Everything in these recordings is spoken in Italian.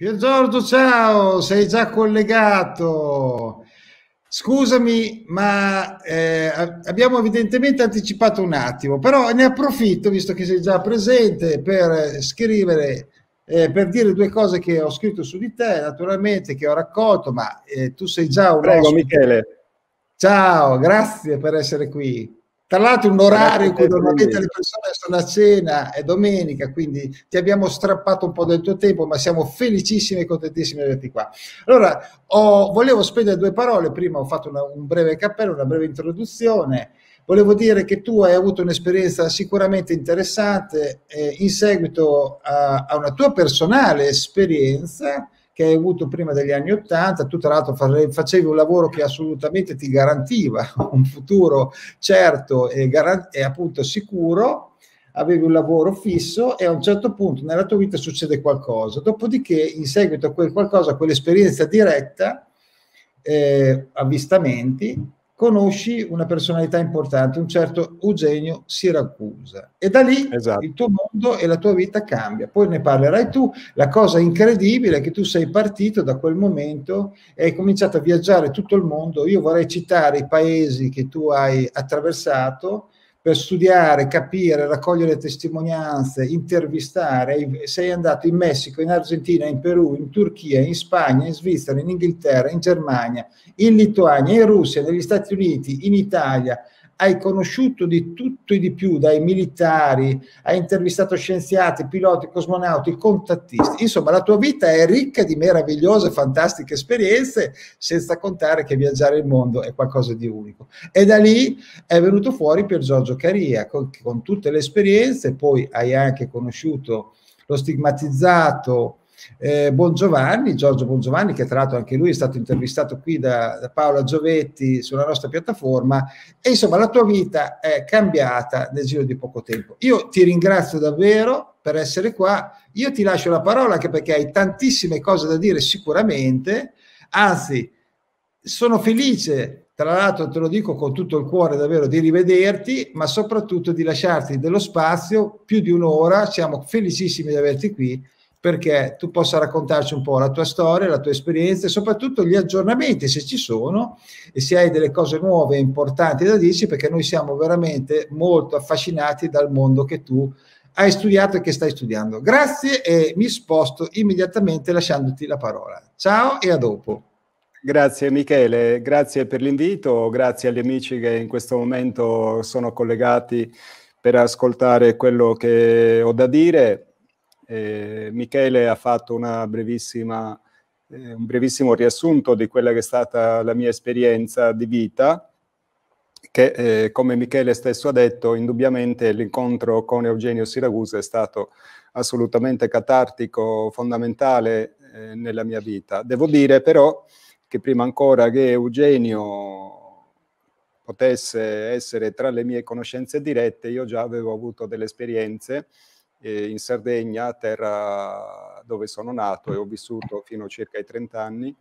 Pier Giorgio, ciao, sei già collegato. Scusami, ma eh, abbiamo evidentemente anticipato un attimo, però ne approfitto, visto che sei già presente, per scrivere, eh, per dire due cose che ho scritto su di te, naturalmente, che ho raccolto, ma eh, tu sei già un... Prego, ospite. Michele. Ciao, grazie per essere qui. Tra l'altro un orario in cui normalmente le persone sono a cena è domenica, quindi ti abbiamo strappato un po' del tuo tempo, ma siamo felicissimi e contentissimi di averti qua. Allora, ho, volevo spendere due parole, prima ho fatto una, un breve cappello, una breve introduzione. Volevo dire che tu hai avuto un'esperienza sicuramente interessante eh, in seguito a, a una tua personale esperienza che hai avuto prima degli anni Ottanta, tu tra l'altro facevi un lavoro che assolutamente ti garantiva un futuro certo e, garant- e appunto sicuro, avevi un lavoro fisso e a un certo punto nella tua vita succede qualcosa, dopodiché in seguito a quel qualcosa, quell'esperienza diretta, eh, avvistamenti, conosci una personalità importante, un certo Eugenio Siracusa. E da lì esatto. il tuo mondo e la tua vita cambia. Poi ne parlerai tu. La cosa incredibile è che tu sei partito da quel momento e hai cominciato a viaggiare tutto il mondo. Io vorrei citare i paesi che tu hai attraversato per studiare, capire, raccogliere testimonianze, intervistare. Sei andato in Messico, in Argentina, in Perù, in Turchia, in Spagna, in Svizzera, in Inghilterra, in Germania, in Lituania, in Russia, negli Stati Uniti, in Italia, hai conosciuto di tutto e di più, dai militari, hai intervistato scienziati, piloti, cosmonauti, contattisti. Insomma, la tua vita è ricca di meravigliose, fantastiche esperienze, senza contare che viaggiare il mondo è qualcosa di unico. E da lì è venuto fuori per Giorgio Caria, con, con tutte le esperienze, poi hai anche conosciuto lo stigmatizzato, eh, Bongiovanni, Giorgio Bongiovanni, che tra l'altro anche lui è stato intervistato qui da, da Paola Giovetti sulla nostra piattaforma, e insomma la tua vita è cambiata nel giro di poco tempo. Io ti ringrazio davvero per essere qua, io ti lascio la parola anche perché hai tantissime cose da dire sicuramente, anzi sono felice tra l'altro te lo dico con tutto il cuore davvero di rivederti, ma soprattutto di lasciarti dello spazio, più di un'ora, siamo felicissimi di averti qui perché tu possa raccontarci un po' la tua storia, la tua esperienza e soprattutto gli aggiornamenti se ci sono e se hai delle cose nuove e importanti da dirci perché noi siamo veramente molto affascinati dal mondo che tu hai studiato e che stai studiando. Grazie e mi sposto immediatamente lasciandoti la parola. Ciao e a dopo. Grazie Michele, grazie per l'invito, grazie agli amici che in questo momento sono collegati per ascoltare quello che ho da dire eh, Michele ha fatto eh, un brevissimo riassunto di quella che è stata la mia esperienza di vita, che eh, come Michele stesso ha detto, indubbiamente l'incontro con Eugenio Siracusa è stato assolutamente catartico, fondamentale eh, nella mia vita. Devo dire però che prima ancora che Eugenio potesse essere tra le mie conoscenze dirette, io già avevo avuto delle esperienze eh, in Sardegna, terra dove sono nato e ho vissuto fino a circa i 30 anni,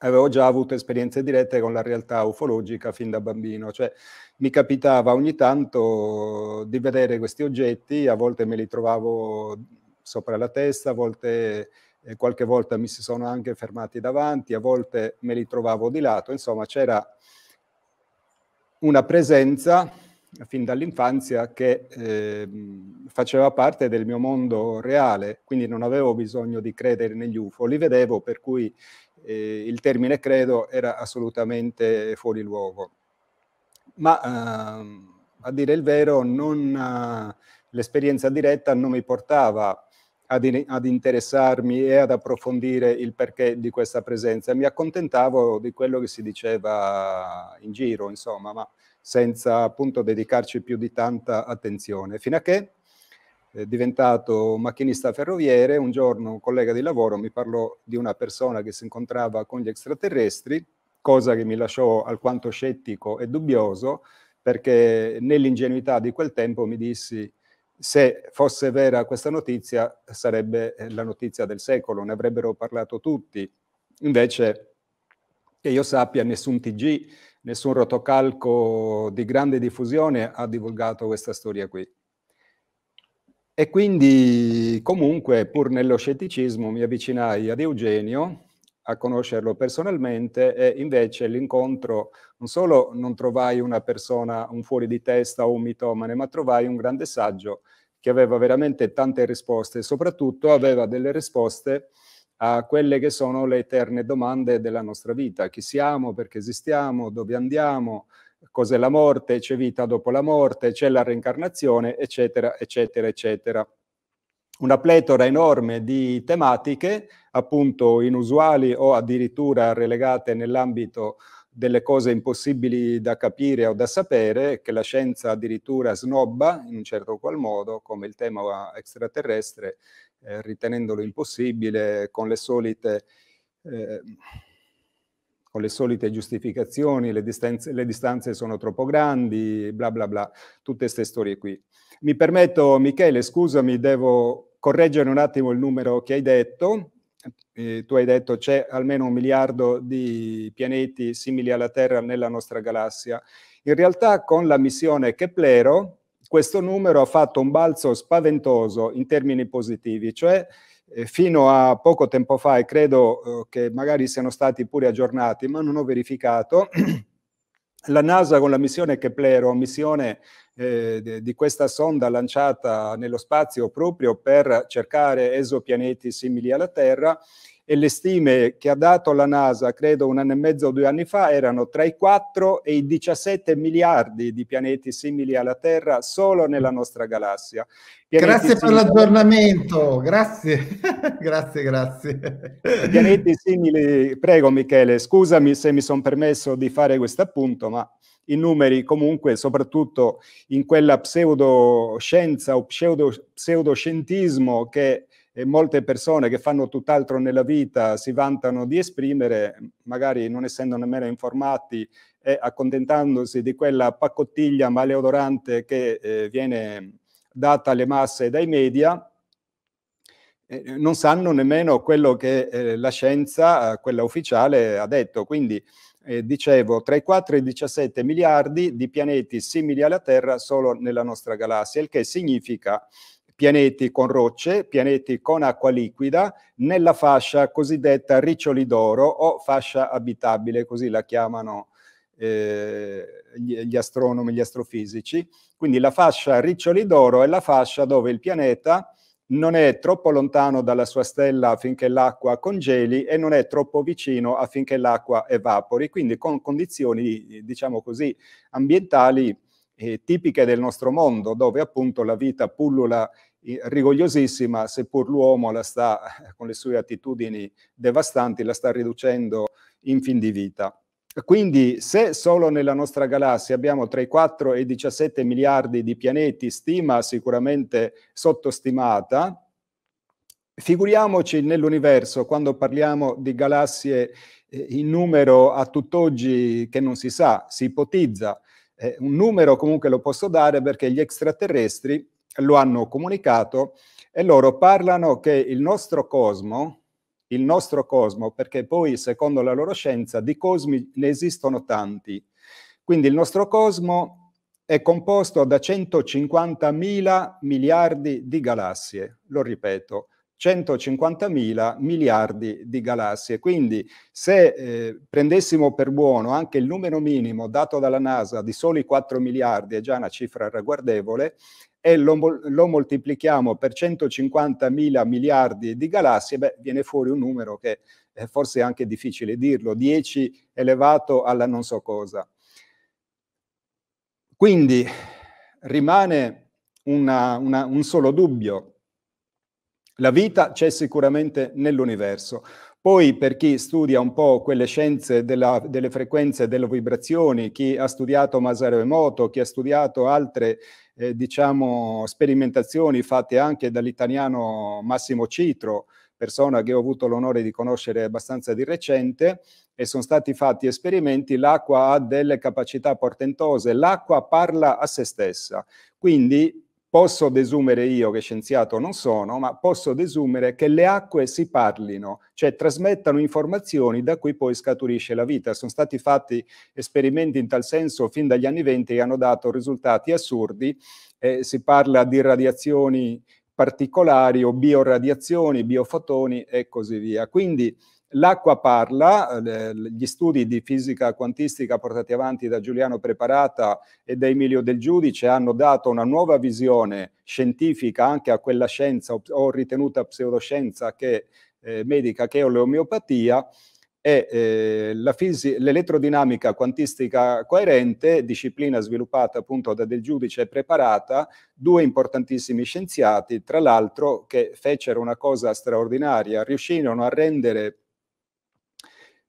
avevo già avuto esperienze dirette con la realtà ufologica fin da bambino, cioè mi capitava ogni tanto di vedere questi oggetti, a volte me li trovavo sopra la testa, a volte eh, qualche volta mi si sono anche fermati davanti, a volte me li trovavo di lato, insomma c'era una presenza fin dall'infanzia che eh, faceva parte del mio mondo reale, quindi non avevo bisogno di credere negli UFO, li vedevo per cui eh, il termine credo era assolutamente fuori luogo. Ma eh, a dire il vero non, eh, l'esperienza diretta non mi portava ad, in, ad interessarmi e ad approfondire il perché di questa presenza, mi accontentavo di quello che si diceva in giro, insomma, ma senza appunto dedicarci più di tanta attenzione, fino a che eh, diventato macchinista ferroviere, un giorno un collega di lavoro mi parlò di una persona che si incontrava con gli extraterrestri, cosa che mi lasciò alquanto scettico e dubbioso, perché nell'ingenuità di quel tempo mi dissi se fosse vera questa notizia sarebbe eh, la notizia del secolo, ne avrebbero parlato tutti. Invece, che io sappia, nessun TG, nessun rotocalco di grande diffusione ha divulgato questa storia qui. E quindi comunque, pur nello scetticismo, mi avvicinai ad Eugenio a conoscerlo personalmente e invece l'incontro non solo non trovai una persona, un fuori di testa o un mitomane, ma trovai un grande saggio che aveva veramente tante risposte e soprattutto aveva delle risposte a quelle che sono le eterne domande della nostra vita. Chi siamo, perché esistiamo, dove andiamo, cos'è la morte, c'è vita dopo la morte, c'è la reincarnazione, eccetera, eccetera, eccetera. Una pletora enorme di tematiche, appunto inusuali o addirittura relegate nell'ambito delle cose impossibili da capire o da sapere, che la scienza addirittura snobba in un certo qual modo, come il tema extraterrestre eh, ritenendolo impossibile con le solite... Eh, con le solite giustificazioni, le distanze, le distanze, sono troppo grandi, bla bla bla, tutte queste storie qui. Mi permetto, Michele, scusami, devo correggere un attimo il numero che hai detto. Eh, tu hai detto c'è almeno un miliardo di pianeti simili alla Terra nella nostra galassia. In realtà con la missione Keplero, questo numero ha fatto un balzo spaventoso in termini positivi, cioè eh, fino a poco tempo fa, e credo eh, che magari siano stati pure aggiornati, ma non ho verificato, la NASA con la missione Keplero, missione eh, di questa sonda lanciata nello spazio proprio per cercare esopianeti simili alla Terra, e le stime che ha dato la NASA, credo un anno e mezzo o due anni fa, erano tra i 4 e i 17 miliardi di pianeti simili alla Terra solo nella nostra galassia. Pianeti grazie simili... per l'aggiornamento, grazie, grazie, grazie. Pianeti simili, prego Michele, scusami se mi sono permesso di fare questo appunto, ma i numeri comunque, soprattutto in quella pseudoscienza o pseudoscientismo che e molte persone che fanno tutt'altro nella vita si vantano di esprimere, magari non essendo nemmeno informati e accontentandosi di quella pacottiglia maleodorante che eh, viene data alle masse dai media, eh, non sanno nemmeno quello che eh, la scienza, quella ufficiale, ha detto. Quindi, eh, dicevo, tra i 4 e i 17 miliardi di pianeti simili alla Terra solo nella nostra galassia, il che significa pianeti con rocce, pianeti con acqua liquida, nella fascia cosiddetta riccioli d'oro o fascia abitabile, così la chiamano eh, gli astronomi, gli astrofisici. Quindi la fascia riccioli d'oro è la fascia dove il pianeta non è troppo lontano dalla sua stella affinché l'acqua congeli e non è troppo vicino affinché l'acqua evapori, quindi con condizioni, diciamo così, ambientali eh, tipiche del nostro mondo, dove appunto la vita pullula eh, rigogliosissima, seppur l'uomo la sta, con le sue attitudini devastanti, la sta riducendo in fin di vita. Quindi se solo nella nostra galassia abbiamo tra i 4 e i 17 miliardi di pianeti, stima sicuramente sottostimata, figuriamoci nell'universo quando parliamo di galassie eh, in numero a tutt'oggi che non si sa, si ipotizza, eh, un numero comunque lo posso dare perché gli extraterrestri lo hanno comunicato e loro parlano che il nostro cosmo, il nostro cosmo, perché poi secondo la loro scienza di cosmi ne esistono tanti, quindi il nostro cosmo è composto da 150 mila miliardi di galassie, lo ripeto, 150.000 miliardi di galassie. Quindi se eh, prendessimo per buono anche il numero minimo dato dalla NASA di soli 4 miliardi, è già una cifra ragguardevole, e lo, lo moltiplichiamo per 150.000 miliardi di galassie, beh, viene fuori un numero che eh, forse è anche difficile dirlo, 10 elevato alla non so cosa. Quindi rimane una, una, un solo dubbio, la vita c'è sicuramente nell'universo. Poi per chi studia un po' quelle scienze della, delle frequenze e delle vibrazioni, chi ha studiato Masaru Emoto, chi ha studiato altre eh, diciamo, sperimentazioni fatte anche dall'italiano Massimo Citro, persona che ho avuto l'onore di conoscere abbastanza di recente, e sono stati fatti esperimenti, l'acqua ha delle capacità portentose, l'acqua parla a se stessa. Quindi posso desumere io, che scienziato non sono, ma posso desumere che le acque si parlino, cioè trasmettano informazioni da cui poi scaturisce la vita. Sono stati fatti esperimenti in tal senso fin dagli anni 20 che hanno dato risultati assurdi. Eh, si parla di radiazioni particolari o bioradiazioni, biofotoni e così via. Quindi L'acqua parla, gli studi di fisica quantistica portati avanti da Giuliano Preparata e da Emilio Del Giudice hanno dato una nuova visione scientifica anche a quella scienza o ritenuta pseudoscienza che, eh, medica che è l'omeopatia e eh, fisi- l'elettrodinamica quantistica coerente, disciplina sviluppata appunto da Del Giudice e preparata, due importantissimi scienziati, tra l'altro che fecero una cosa straordinaria, riuscirono a rendere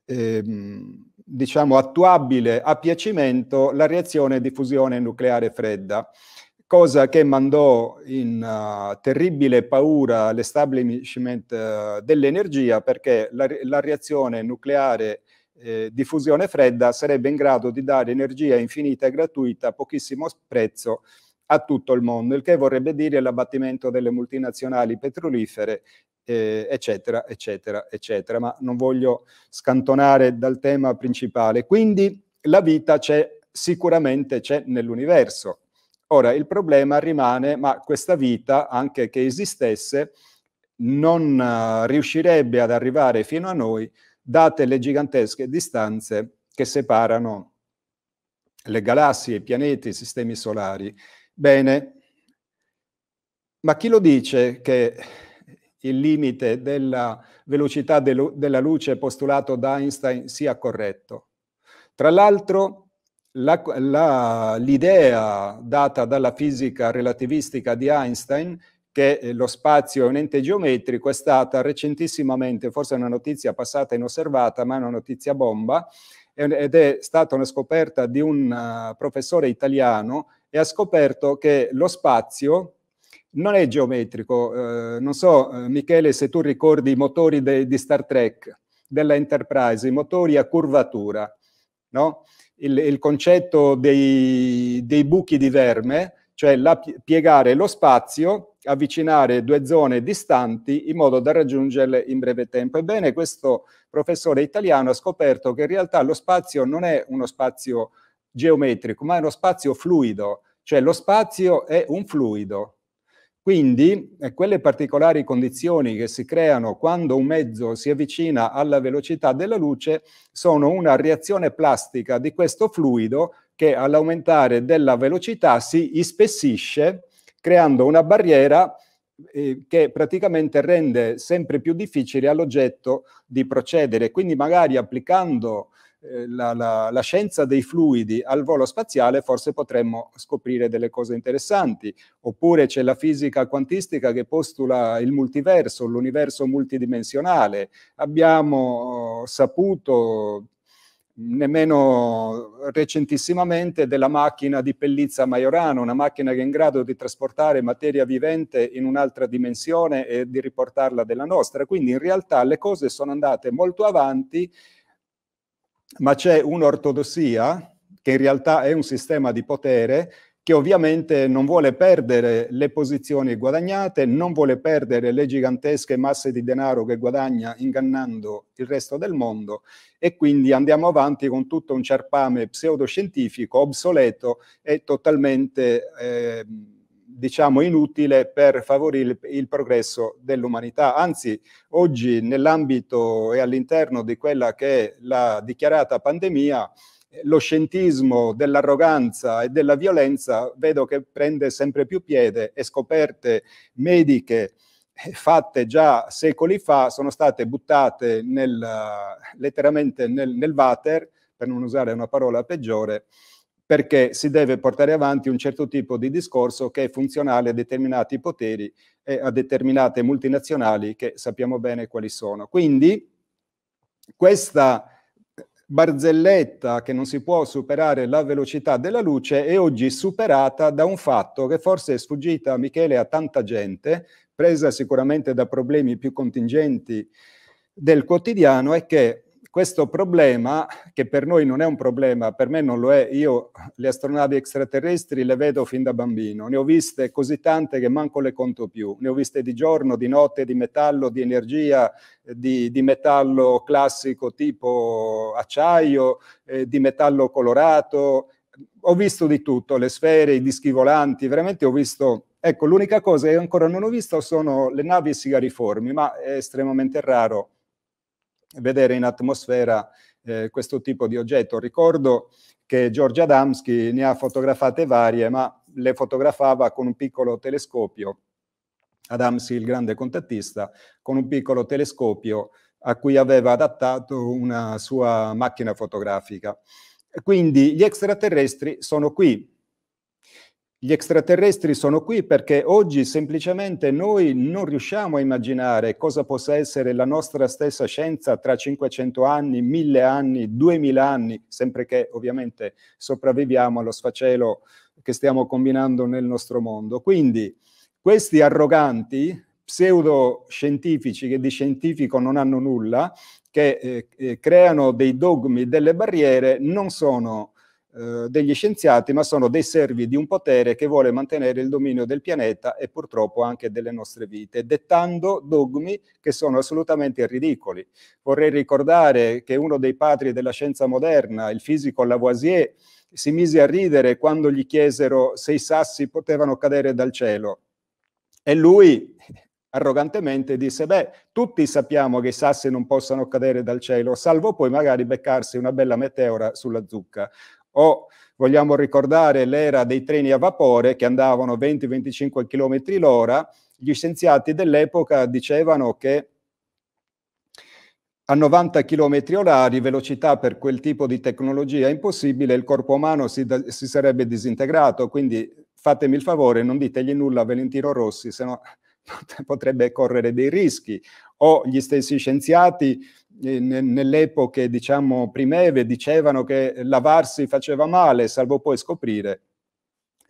ehm, diciamo attuabile a piacimento la reazione di fusione nucleare fredda, cosa che mandò in uh, terribile paura l'establishment uh, dell'energia perché la, la, reazione nucleare eh, di fusione fredda sarebbe in grado di dare energia infinita e gratuita a pochissimo prezzo a tutto il mondo, il che vorrebbe dire l'abbattimento delle multinazionali petrolifere, eh, eccetera, eccetera, eccetera. Ma non voglio scantonare dal tema principale. Quindi la vita c'è, sicuramente c'è nell'universo. Ora, il problema rimane, ma questa vita, anche che esistesse, non eh, riuscirebbe ad arrivare fino a noi, date le gigantesche distanze che separano le galassie, i pianeti, i sistemi solari Bene, ma chi lo dice che il limite della velocità della luce postulato da Einstein sia corretto? Tra l'altro, l'idea la, data dalla fisica relativistica di Einstein che eh, lo spazio è un ente geometrico è stata recentissimamente, forse è una notizia passata inosservata, ma è una notizia bomba, ed è stata una scoperta di un eh, professore italiano e ha scoperto che lo spazio non è geometrico. Eh, non so, eh, Michele, se tu ricordi i motori de, di Star Trek, della Enterprise, i motori a curvatura, no? il, il, concetto dei, dei, buchi di verme, cioè la, piegare lo spazio, avvicinare due zone distanti in modo da raggiungerle in breve tempo. Ebbene, questo professore italiano ha scoperto che in realtà lo spazio non è uno spazio geometrico, ma è uno spazio fluido, cioè lo spazio è un fluido. Quindi eh, quelle particolari condizioni che si creano quando un mezzo si avvicina alla velocità della luce sono una reazione plastica di questo fluido che all'aumentare della velocità si ispessisce creando una barriera eh, che praticamente rende sempre più difficile all'oggetto di procedere. Quindi magari applicando eh, la, la, la, scienza dei fluidi al volo spaziale forse potremmo scoprire delle cose interessanti. Oppure c'è la fisica quantistica che postula il multiverso, l'universo multidimensionale. Abbiamo oh, saputo nemmeno recentissimamente della macchina di Pellizza Majorano, una macchina che è in grado di trasportare materia vivente in un'altra dimensione e di riportarla della nostra. Quindi in realtà le cose sono andate molto avanti ma c'è un'ortodossia che in realtà è un sistema di potere che ovviamente non vuole perdere le posizioni guadagnate, non vuole perdere le gigantesche masse di denaro che guadagna ingannando il resto del mondo e quindi andiamo avanti con tutto un ciarpame pseudoscientifico, obsoleto e totalmente... Eh, diciamo, inutile per favorire il progresso dell'umanità. Anzi, oggi nell'ambito e all'interno di quella che è la dichiarata pandemia, lo scientismo dell'arroganza e della violenza vedo che prende sempre più piede e scoperte mediche eh, fatte già secoli fa sono state buttate nel, letteralmente nel, nel water, per non usare una parola peggiore, perché si deve portare avanti un certo tipo di discorso che è funzionale a determinati poteri e a determinate multinazionali che sappiamo bene quali sono. Quindi questa barzelletta che non si può superare la velocità della luce è oggi superata da un fatto che forse è sfuggita a Michele e a tanta gente, presa sicuramente da problemi più contingenti del quotidiano, è che questo problema, che per noi non è un problema, per me non lo è, io le astronavi extraterrestri le vedo fin da bambino, ne ho viste così tante che manco le conto più, ne ho viste di giorno, di notte, di metallo, di energia, eh, di, di metallo classico tipo acciaio, eh, di metallo colorato, ho visto di tutto, le sfere, i dischi volanti, veramente ho visto... Ecco, l'unica cosa che ancora non ho visto sono le navi sigariformi, ma è estremamente raro vedere in atmosfera eh, questo tipo di oggetto. Ricordo che George Adamski ne ha fotografate varie, ma le fotografava con un piccolo telescopio. Adamski, il grande contattista, con un piccolo telescopio a cui aveva adattato una sua macchina fotografica. Quindi gli extraterrestri sono qui, gli extraterrestri sono qui perché oggi semplicemente noi non riusciamo a immaginare cosa possa essere la nostra stessa scienza tra 500 anni, 1000 anni, 2000 anni, sempre che ovviamente sopravviviamo allo sfacelo che stiamo combinando nel nostro mondo. Quindi questi arroganti pseudoscientifici che di scientifico non hanno nulla, che eh, eh creano dei dogmi, delle barriere, non sono eh, degli scienziati, ma sono dei servi di un potere che vuole mantenere il dominio del pianeta e purtroppo anche delle nostre vite, dettando dogmi che sono assolutamente ridicoli. Vorrei ricordare che uno dei padri della scienza moderna, il fisico Lavoisier, si mise a ridere quando gli chiesero se i sassi potevano cadere dal cielo. E lui arrogantemente disse, beh, tutti sappiamo che i sassi non possano cadere dal cielo, salvo poi magari beccarsi una bella meteora sulla zucca. O vogliamo ricordare l'era dei treni a vapore che andavano 20-25 km l'ora, gli scienziati dell'epoca dicevano che a 90 km orari, velocità per quel tipo di tecnologia impossibile, il corpo umano si, da, si sarebbe disintegrato, quindi fatemi il favore, non ditegli nulla a Valentino Rossi, se no potrebbe correre dei rischi. O gli stessi scienziati nelle epoche, diciamo, primeve dicevano che lavarsi faceva male, salvo poi scoprire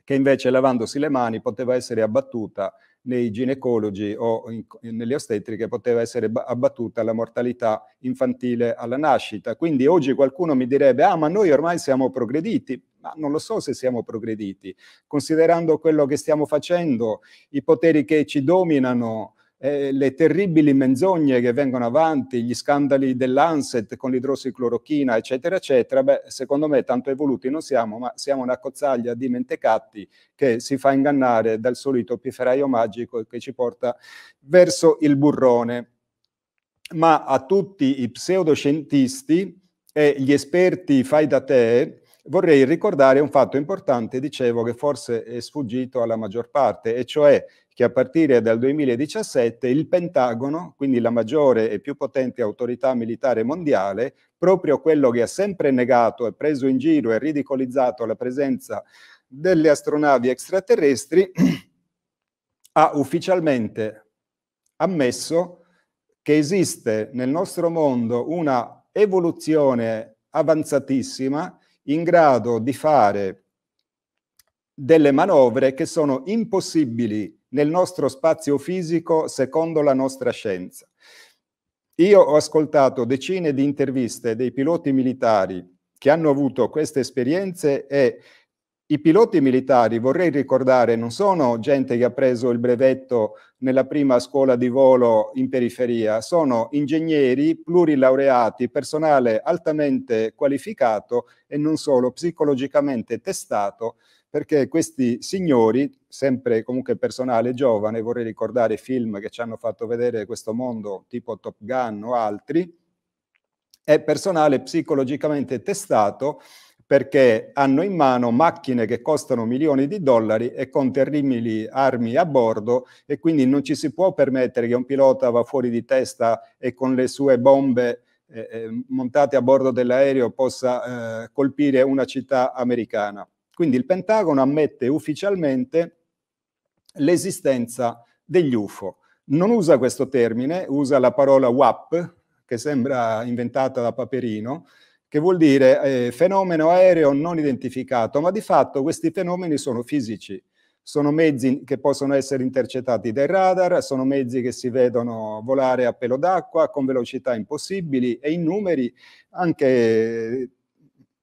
che invece lavandosi le mani poteva essere abbattuta nei ginecologi o in, nelle ostetriche poteva essere abbattuta la mortalità infantile alla nascita. Quindi oggi qualcuno mi direbbe, ah ma noi ormai siamo progrediti, ma non lo so se siamo progrediti, considerando quello che stiamo facendo, i poteri che ci dominano, eh, le terribili menzogne che vengono avanti, gli scandali dell'Anset con l'idrossiclorochina, eccetera, eccetera, beh, secondo me tanto evoluti non siamo, ma siamo una cozzaglia di mentecatti che si fa ingannare dal solito pifferaio magico che ci porta verso il burrone. Ma a tutti i pseudoscientisti e gli esperti fai da te, vorrei ricordare un fatto importante, dicevo, che forse è sfuggito alla maggior parte, e cioè che a partire dal 2017 il Pentagono, quindi la maggiore e più potente autorità militare mondiale, proprio quello che ha sempre negato e preso in giro e ridicolizzato la presenza delle astronavi extraterrestri, ha ufficialmente ammesso che esiste nel nostro mondo una evoluzione avanzatissima in grado di fare delle manovre che sono impossibili nel nostro spazio fisico secondo la nostra scienza. Io ho ascoltato decine di interviste dei piloti militari che hanno avuto queste esperienze e i piloti militari, vorrei ricordare, non sono gente che ha preso il brevetto nella prima scuola di volo in periferia, sono ingegneri plurilaureati, personale altamente qualificato e non solo psicologicamente testato perché questi signori, sempre comunque personale giovane, vorrei ricordare film che ci hanno fatto vedere questo mondo tipo Top Gun o altri, è personale psicologicamente testato perché hanno in mano macchine che costano milioni di dollari e con terribili armi a bordo e quindi non ci si può permettere che un pilota va fuori di testa e con le sue bombe eh, eh montate a bordo dell'aereo possa eh, colpire una città americana. Quindi il Pentagono ammette ufficialmente l'esistenza degli UFO. Non usa questo termine, usa la parola WAP, che sembra inventata da Paperino, che vuol dire eh, fenomeno aereo non identificato, ma di fatto questi fenomeni sono fisici, sono mezzi che possono essere intercettati dai radar, sono mezzi che si vedono volare a pelo d'acqua con velocità impossibili e in numeri anche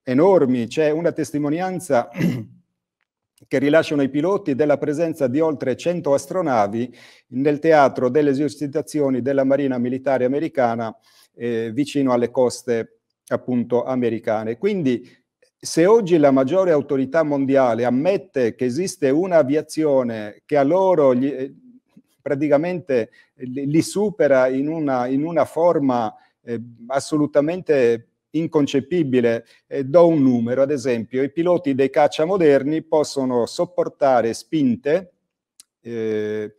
enormi, c'è una testimonianza che rilasciano i piloti della presenza di oltre 100 astronavi nel teatro delle esercitazioni della Marina Militare Americana eh, vicino alle coste appunto americane. Quindi se oggi la maggiore autorità mondiale ammette che esiste un'aviazione che a loro gli, eh, praticamente eh, li supera in una, in una forma eh, assolutamente inconcepibile. Eh, do un numero, ad esempio, i piloti dei caccia moderni possono sopportare spinte eh,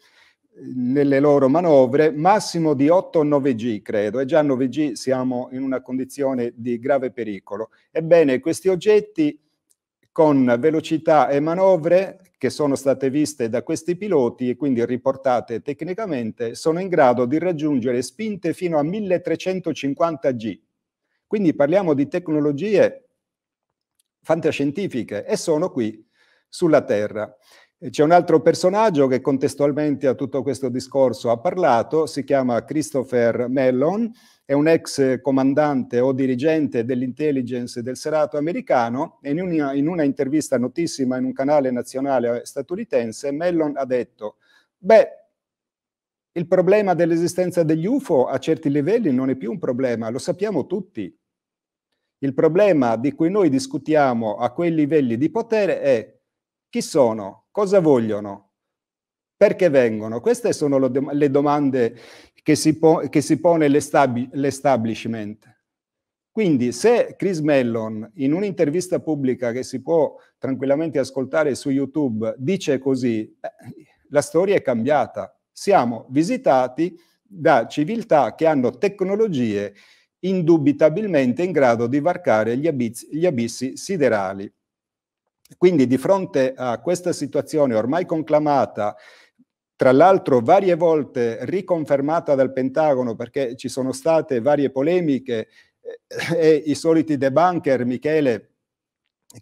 nelle loro manovre massimo di 8 9 G, credo, e già a 9 G siamo in una condizione di grave pericolo. Ebbene, questi oggetti con velocità e manovre che sono state viste da questi piloti e quindi riportate tecnicamente, sono in grado di raggiungere spinte fino a 1350 G, quindi parliamo di tecnologie fantascientifiche e sono qui sulla Terra. C'è un altro personaggio che contestualmente a tutto questo discorso ha parlato, si chiama Christopher Mellon, è un ex comandante o dirigente dell'intelligence del Serato americano e in una, in una intervista notissima in un canale nazionale statunitense Mellon ha detto, beh, il problema dell'esistenza degli UFO a certi livelli non è più un problema, lo sappiamo tutti, il problema di cui noi discutiamo a quei livelli di potere è chi sono, cosa vogliono, perché vengono. Queste sono le domande che si, po- che si pone l'establishment. Quindi se Chris Mellon in un'intervista pubblica che si può tranquillamente ascoltare su YouTube dice così, eh, la storia è cambiata. Siamo visitati da civiltà che hanno tecnologie indubitabilmente in grado di varcare gli abissi, gli abissi siderali. Quindi di fronte a questa situazione ormai conclamata tra l'altro varie volte riconfermata dal Pentagono perché ci sono state varie polemiche eh, e i soliti debunker, Michele,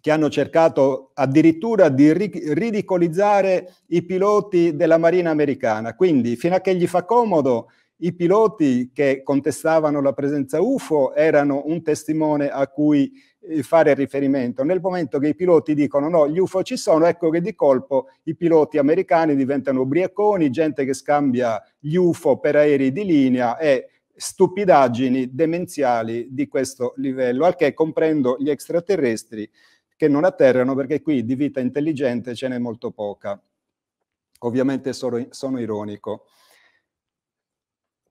che hanno cercato addirittura di ridicolizzare i piloti della Marina americana. Quindi fino a che gli fa comodo i piloti che contestavano la presenza UFO erano un testimone a cui eh, fare riferimento. Nel momento che i piloti dicono no, gli UFO ci sono, ecco che di colpo i piloti americani diventano ubriaconi, gente che scambia gli UFO per aerei di linea e stupidaggini demenziali di questo livello, al che comprendo gli extraterrestri che non atterrano perché qui di vita intelligente ce n'è molto poca. Ovviamente sono, sono ironico.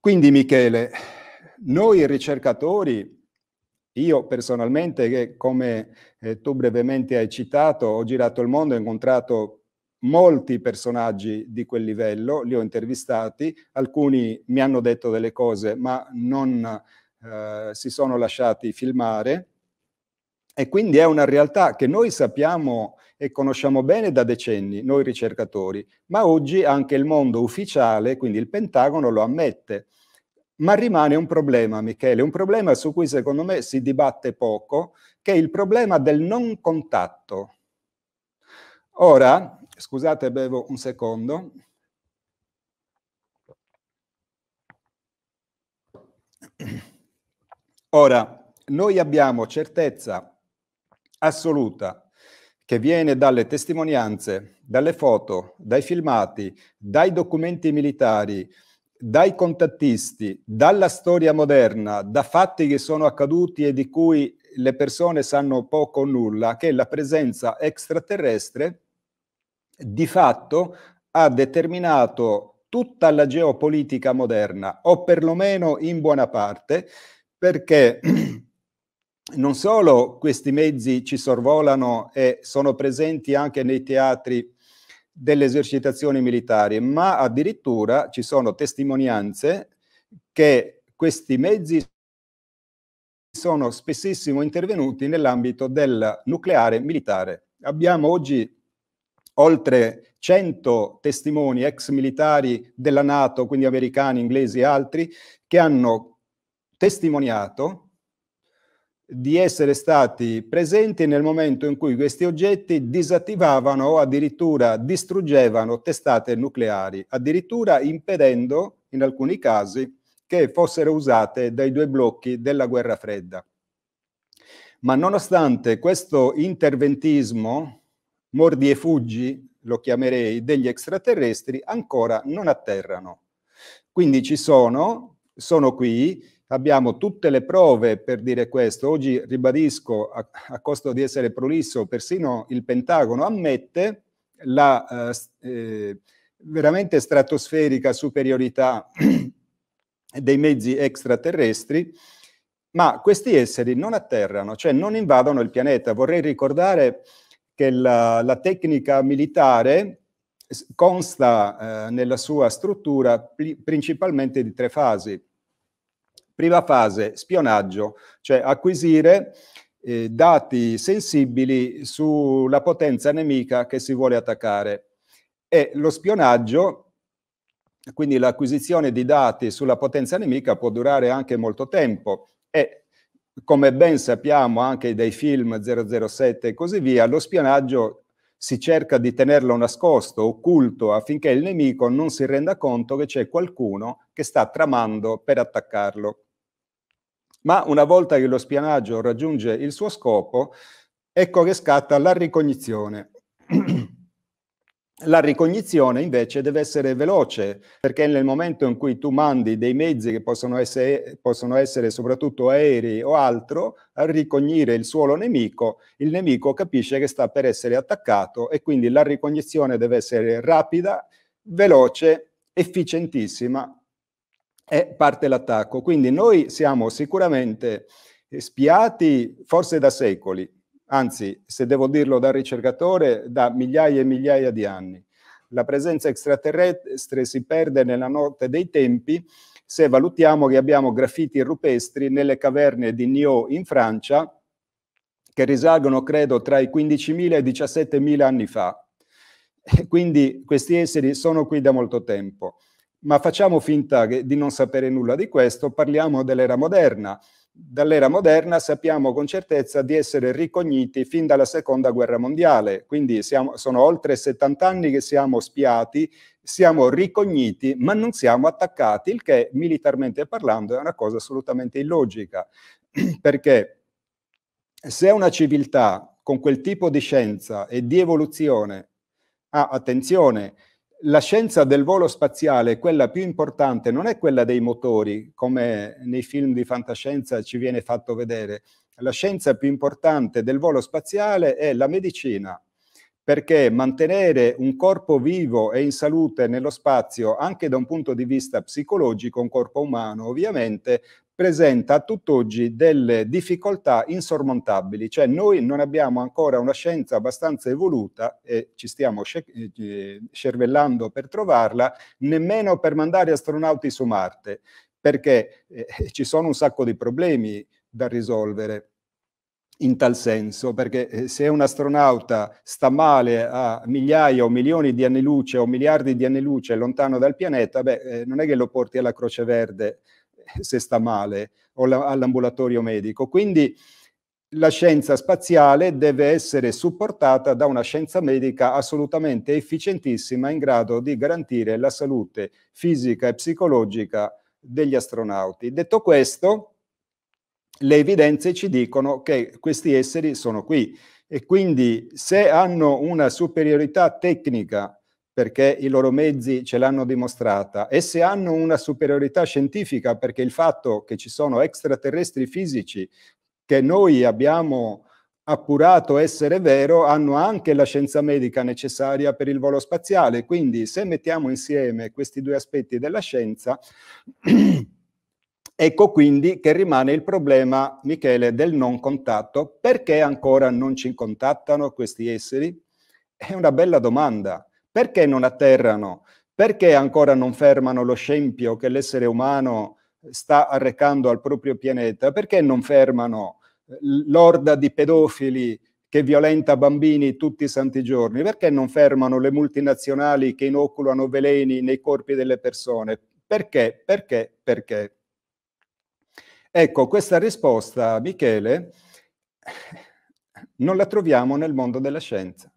Quindi Michele, noi ricercatori, io personalmente, che come eh, tu brevemente hai citato, ho girato il mondo, ho incontrato molti personaggi di quel livello, li ho intervistati, alcuni mi hanno detto delle cose ma non eh, si sono lasciati filmare e quindi è una realtà che noi sappiamo e conosciamo bene da decenni noi ricercatori, ma oggi anche il mondo ufficiale, quindi il Pentagono, lo ammette. Ma rimane un problema, Michele, un problema su cui secondo me si dibatte poco, che è il problema del non contatto. Ora, scusate, bevo un secondo. Ora, noi abbiamo certezza assoluta che viene dalle testimonianze, dalle foto, dai filmati, dai documenti militari, dai contattisti, dalla storia moderna, da fatti che sono accaduti e di cui le persone sanno poco o nulla, che la presenza extraterrestre di fatto ha determinato tutta la geopolitica moderna, o perlomeno in buona parte, perché non solo questi mezzi ci sorvolano e sono presenti anche nei teatri delle esercitazioni militari, ma addirittura ci sono testimonianze che questi mezzi sono spessissimo intervenuti nell'ambito del nucleare militare. Abbiamo oggi oltre 100 testimoni ex militari della Nato, quindi americani, inglesi e altri, che hanno testimoniato di essere stati presenti nel momento in cui questi oggetti disattivavano o addirittura distruggevano testate nucleari, addirittura impedendo in alcuni casi che fossero usate dai due blocchi della guerra fredda. Ma nonostante questo interventismo, mordi e fuggi, lo chiamerei, degli extraterrestri, ancora non atterrano. Quindi ci sono, sono qui, Abbiamo tutte le prove per dire questo. Oggi ribadisco, a, a costo di essere prolisso, persino il Pentagono ammette la eh, eh veramente stratosferica superiorità dei mezzi extraterrestri, ma questi esseri non atterrano, cioè non invadono il pianeta. Vorrei ricordare che la, la tecnica militare consta eh, nella sua struttura principalmente di tre fasi Prima fase, spionaggio, cioè acquisire eh, dati sensibili sulla potenza nemica che si vuole attaccare. E lo spionaggio quindi l'acquisizione di dati sulla potenza nemica può durare anche molto tempo e come ben sappiamo anche dai film 007 e così via, lo spionaggio si cerca di tenerlo nascosto, occulto, affinché il nemico non si renda conto che c'è qualcuno che sta tramando per attaccarlo ma una volta che lo spianaggio raggiunge il suo scopo, ecco che scatta la ricognizione. La ricognizione invece deve essere veloce, perché nel momento in cui tu mandi dei mezzi che possono essere, possono essere, soprattutto aerei o altro a ricognire il suolo nemico, il nemico capisce che sta per essere attaccato e quindi la ricognizione deve essere rapida, veloce, efficientissima e parte l'attacco. Quindi noi siamo sicuramente spiati forse da secoli, anzi se devo dirlo da ricercatore, da migliaia e migliaia di anni. La presenza extraterrestre si perde nella notte dei tempi se valutiamo che abbiamo graffiti rupestri nelle caverne di Nio in Francia che risalgono credo tra i 15.000 e i 17.000 anni fa. Quindi questi esseri sono qui da molto tempo ma facciamo finta di non sapere nulla di questo, parliamo dell'era moderna. Dall'era moderna sappiamo con certezza di essere ricogniti fin dalla seconda guerra mondiale, quindi siamo, sono oltre 70 anni che siamo spiati, siamo ricogniti ma non siamo attaccati, il che militarmente parlando è una cosa assolutamente illogica, perché se una civiltà con quel tipo di scienza e di evoluzione, ah, attenzione, la scienza del volo spaziale, quella più importante, non è quella dei motori, come nei film di fantascienza ci viene fatto vedere. La scienza più importante del volo spaziale è la medicina, perché mantenere un corpo vivo e in salute nello spazio, anche da un punto di vista psicologico, un corpo umano ovviamente, presenta a tutt'oggi delle difficoltà insormontabili, cioè noi non abbiamo ancora una scienza abbastanza evoluta e ci stiamo eh, cervellando per trovarla, nemmeno per mandare astronauti su Marte, perché eh, ci sono un sacco di problemi da risolvere in tal senso, perché eh, se un astronauta sta male a migliaia o milioni di anni luce o miliardi di anni luce lontano dal pianeta, beh, eh, non è che lo porti alla Croce Verde se sta male o la, all'ambulatorio medico. Quindi la scienza spaziale deve essere supportata da una scienza medica assolutamente efficientissima in grado di garantire la salute fisica e psicologica degli astronauti. Detto questo, le evidenze ci dicono che questi esseri sono qui e quindi se hanno una superiorità tecnica perché i loro mezzi ce l'hanno dimostrata, e se hanno una superiorità scientifica perché il fatto che ci sono extraterrestri fisici che noi abbiamo appurato essere vero, hanno anche la scienza medica necessaria per il volo spaziale. Quindi se mettiamo insieme questi due aspetti della scienza, ecco quindi che rimane il problema, Michele, del non contatto. Perché ancora non ci contattano questi esseri? È una bella domanda. Perché non atterrano? Perché ancora non fermano lo scempio che l'essere umano sta arrecando al proprio pianeta? Perché non fermano eh, l'orda di pedofili che violenta bambini tutti i santi giorni? Perché non fermano le multinazionali che inoculano veleni nei corpi delle persone? Perché? Perché? Perché? Ecco, questa risposta, Michele, non la troviamo nel mondo della scienza.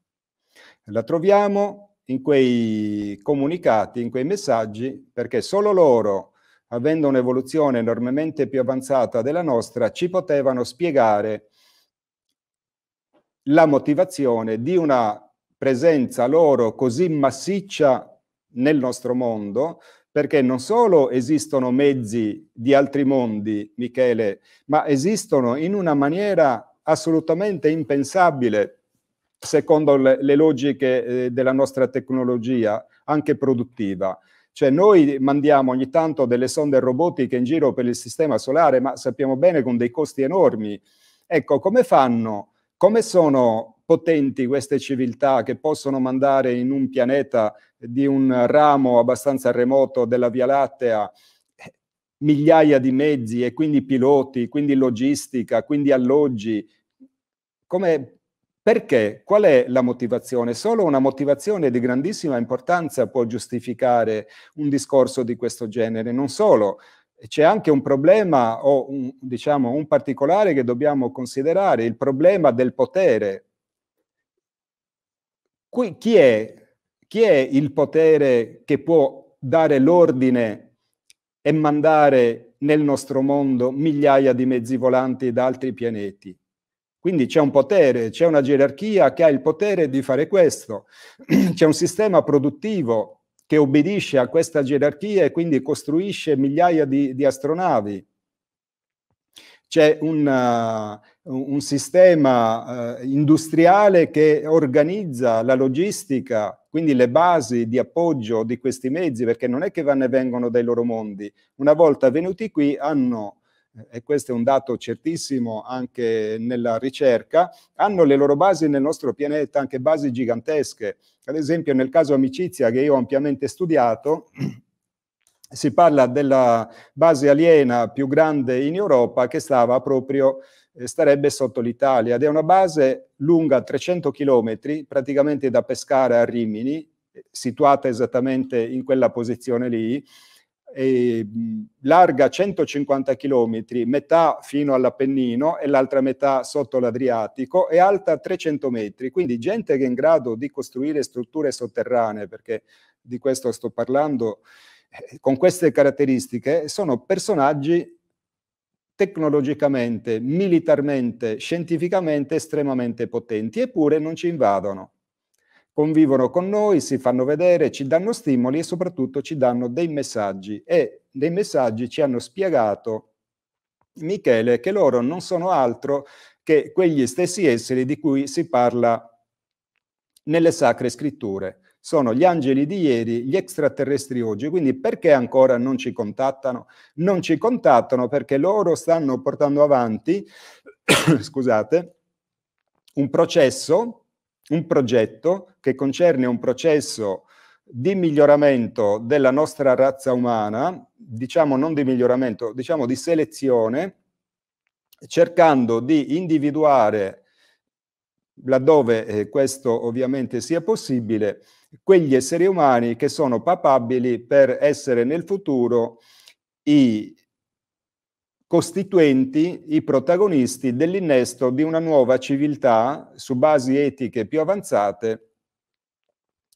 La troviamo in quei comunicati, in quei messaggi, perché solo loro, avendo un'evoluzione enormemente più avanzata della nostra, ci potevano spiegare la motivazione di una presenza loro così massiccia nel nostro mondo, perché non solo esistono mezzi di altri mondi, Michele, ma esistono in una maniera assolutamente impensabile secondo le, le logiche eh, della nostra tecnologia, anche produttiva. Cioè noi mandiamo ogni tanto delle sonde robotiche in giro per il sistema solare, ma sappiamo bene con dei costi enormi. Ecco, come fanno? Come sono potenti queste civiltà che possono mandare in un pianeta di un ramo abbastanza remoto della Via Lattea eh, migliaia di mezzi e quindi piloti, quindi logistica, quindi alloggi? Come perché? Qual è la motivazione? Solo una motivazione di grandissima importanza può giustificare un discorso di questo genere. Non solo, c'è anche un problema o un, diciamo, un particolare che dobbiamo considerare, il problema del potere. Qui, chi, è, chi è il potere che può dare l'ordine e mandare nel nostro mondo migliaia di mezzi volanti da altri pianeti? Quindi c'è un potere, c'è una gerarchia che ha il potere di fare questo, c'è un sistema produttivo che obbedisce a questa gerarchia e quindi costruisce migliaia di, di astronavi. C'è un, uh, un sistema uh, industriale che organizza la logistica, quindi le basi di appoggio di questi mezzi, perché non è che vanno e vengono dai loro mondi. Una volta venuti qui hanno e questo è un dato certissimo anche nella ricerca, hanno le loro basi nel nostro pianeta, anche basi gigantesche. Ad esempio nel caso Amicizia, che io ho ampiamente studiato, si parla della base aliena più grande in Europa che stava proprio eh, starebbe sotto l'Italia ed è una base lunga 300 km, praticamente da Pescara a Rimini, eh, situata esattamente in quella posizione lì, eh, larga 150 km, metà fino all'Appennino e l'altra metà sotto l'Adriatico e alta 300 metri, quindi gente che è in grado di costruire strutture sotterranee, perché di questo sto parlando, eh, con queste caratteristiche sono personaggi tecnologicamente, militarmente, scientificamente estremamente potenti, eppure non ci invadono convivono con noi, si fanno vedere, ci danno stimoli e soprattutto ci danno dei messaggi e dei messaggi ci hanno spiegato Michele che loro non sono altro che quegli stessi esseri di cui si parla nelle sacre scritture. Sono gli angeli di ieri, gli extraterrestri oggi, quindi perché ancora non ci contattano? Non ci contattano perché loro stanno portando avanti, scusate, un processo un progetto che concerne un processo di miglioramento della nostra razza umana, diciamo non di miglioramento, diciamo di selezione, cercando di individuare, laddove eh, questo ovviamente sia possibile, quegli esseri umani che sono papabili per essere nel futuro i costituenti i protagonisti dell'innesto di una nuova civiltà su basi etiche più avanzate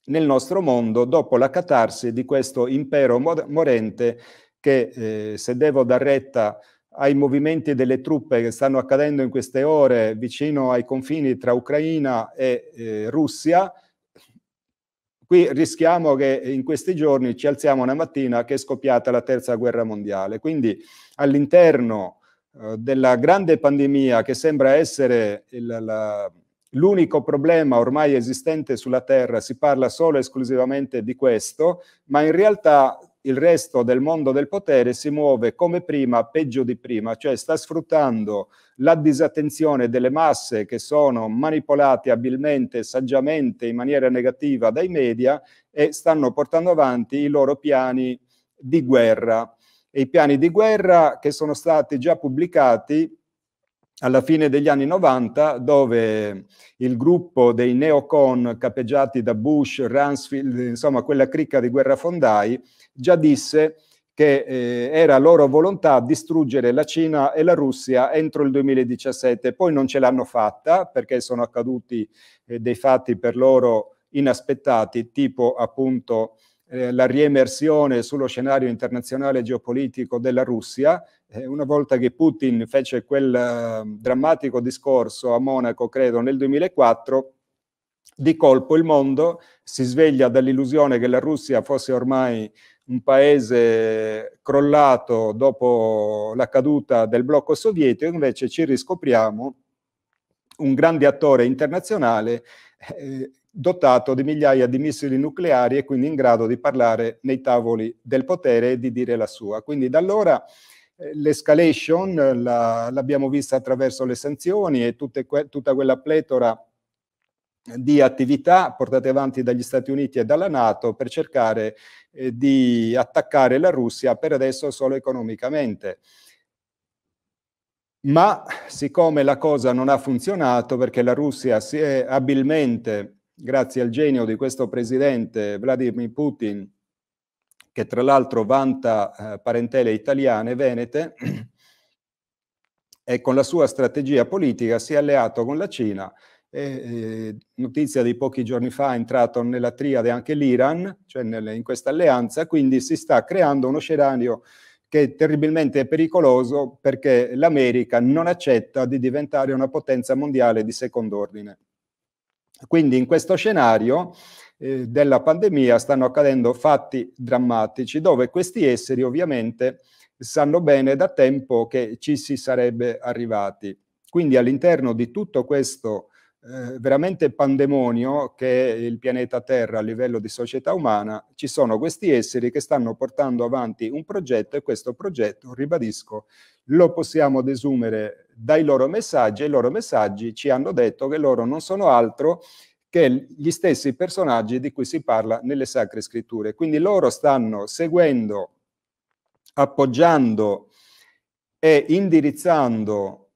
nel nostro mondo dopo la catarsi di questo impero morente che, eh, se devo dar retta ai movimenti delle truppe che stanno accadendo in queste ore vicino ai confini tra Ucraina e eh, Russia, qui rischiamo che in questi giorni ci alziamo una mattina che è scoppiata la terza guerra mondiale. Quindi all'interno eh, della grande pandemia che sembra essere il, la, l'unico problema ormai esistente sulla Terra, si parla solo e esclusivamente di questo, ma in realtà il resto del mondo del potere si muove come prima, peggio di prima, cioè sta sfruttando la disattenzione delle masse che sono manipolate abilmente, saggiamente, in maniera negativa dai media e stanno portando avanti i loro piani di guerra e i piani di guerra che sono stati già pubblicati alla fine degli anni 90, dove il gruppo dei neocon capeggiati da Bush, Ransfield, insomma quella cricca di guerra fondai, già disse che eh, era loro volontà distruggere la Cina e la Russia entro il 2017. Poi non ce l'hanno fatta perché sono accaduti eh, dei fatti per loro inaspettati, tipo appunto eh, la riemersione sullo scenario internazionale geopolitico della Russia. Eh, una volta che Putin fece quel ehm, drammatico discorso a Monaco, credo, nel 2004, di colpo il mondo si sveglia dall'illusione che la Russia fosse ormai un paese crollato dopo la caduta del blocco sovietico, invece ci riscopriamo un grande attore internazionale eh, dotato di migliaia di missili nucleari e quindi in grado di parlare nei tavoli del potere e di dire la sua. Quindi da allora eh, l'escalation la, l'abbiamo vista attraverso le sanzioni e que- tutta quella pletora di attività portate avanti dagli Stati Uniti e dalla Nato per cercare eh, di attaccare la Russia, per adesso solo economicamente ma siccome la cosa non ha funzionato perché la Russia si è abilmente grazie al genio di questo presidente Vladimir Putin, che tra l'altro vanta eh, parentele italiane, venete, e con la sua strategia politica si è alleato con la Cina. E, eh, notizia di pochi giorni fa è entrato nella triade anche l'Iran, cioè nel, in questa alleanza, quindi si sta creando uno scenario che è terribilmente pericoloso perché l'America non accetta di diventare una potenza mondiale di secondo ordine. Quindi in questo scenario eh, della pandemia stanno accadendo fatti drammatici dove questi esseri ovviamente sanno bene da tempo che ci si sarebbe arrivati. Quindi all'interno di tutto questo eh, veramente pandemonio che è il pianeta Terra a livello di società umana, ci sono questi esseri che stanno portando avanti un progetto e questo progetto, ribadisco, lo possiamo desumere dai loro messaggi e i loro messaggi ci hanno detto che loro non sono altro che gli stessi personaggi di cui si parla nelle sacre scritture. Quindi loro stanno seguendo, appoggiando e indirizzando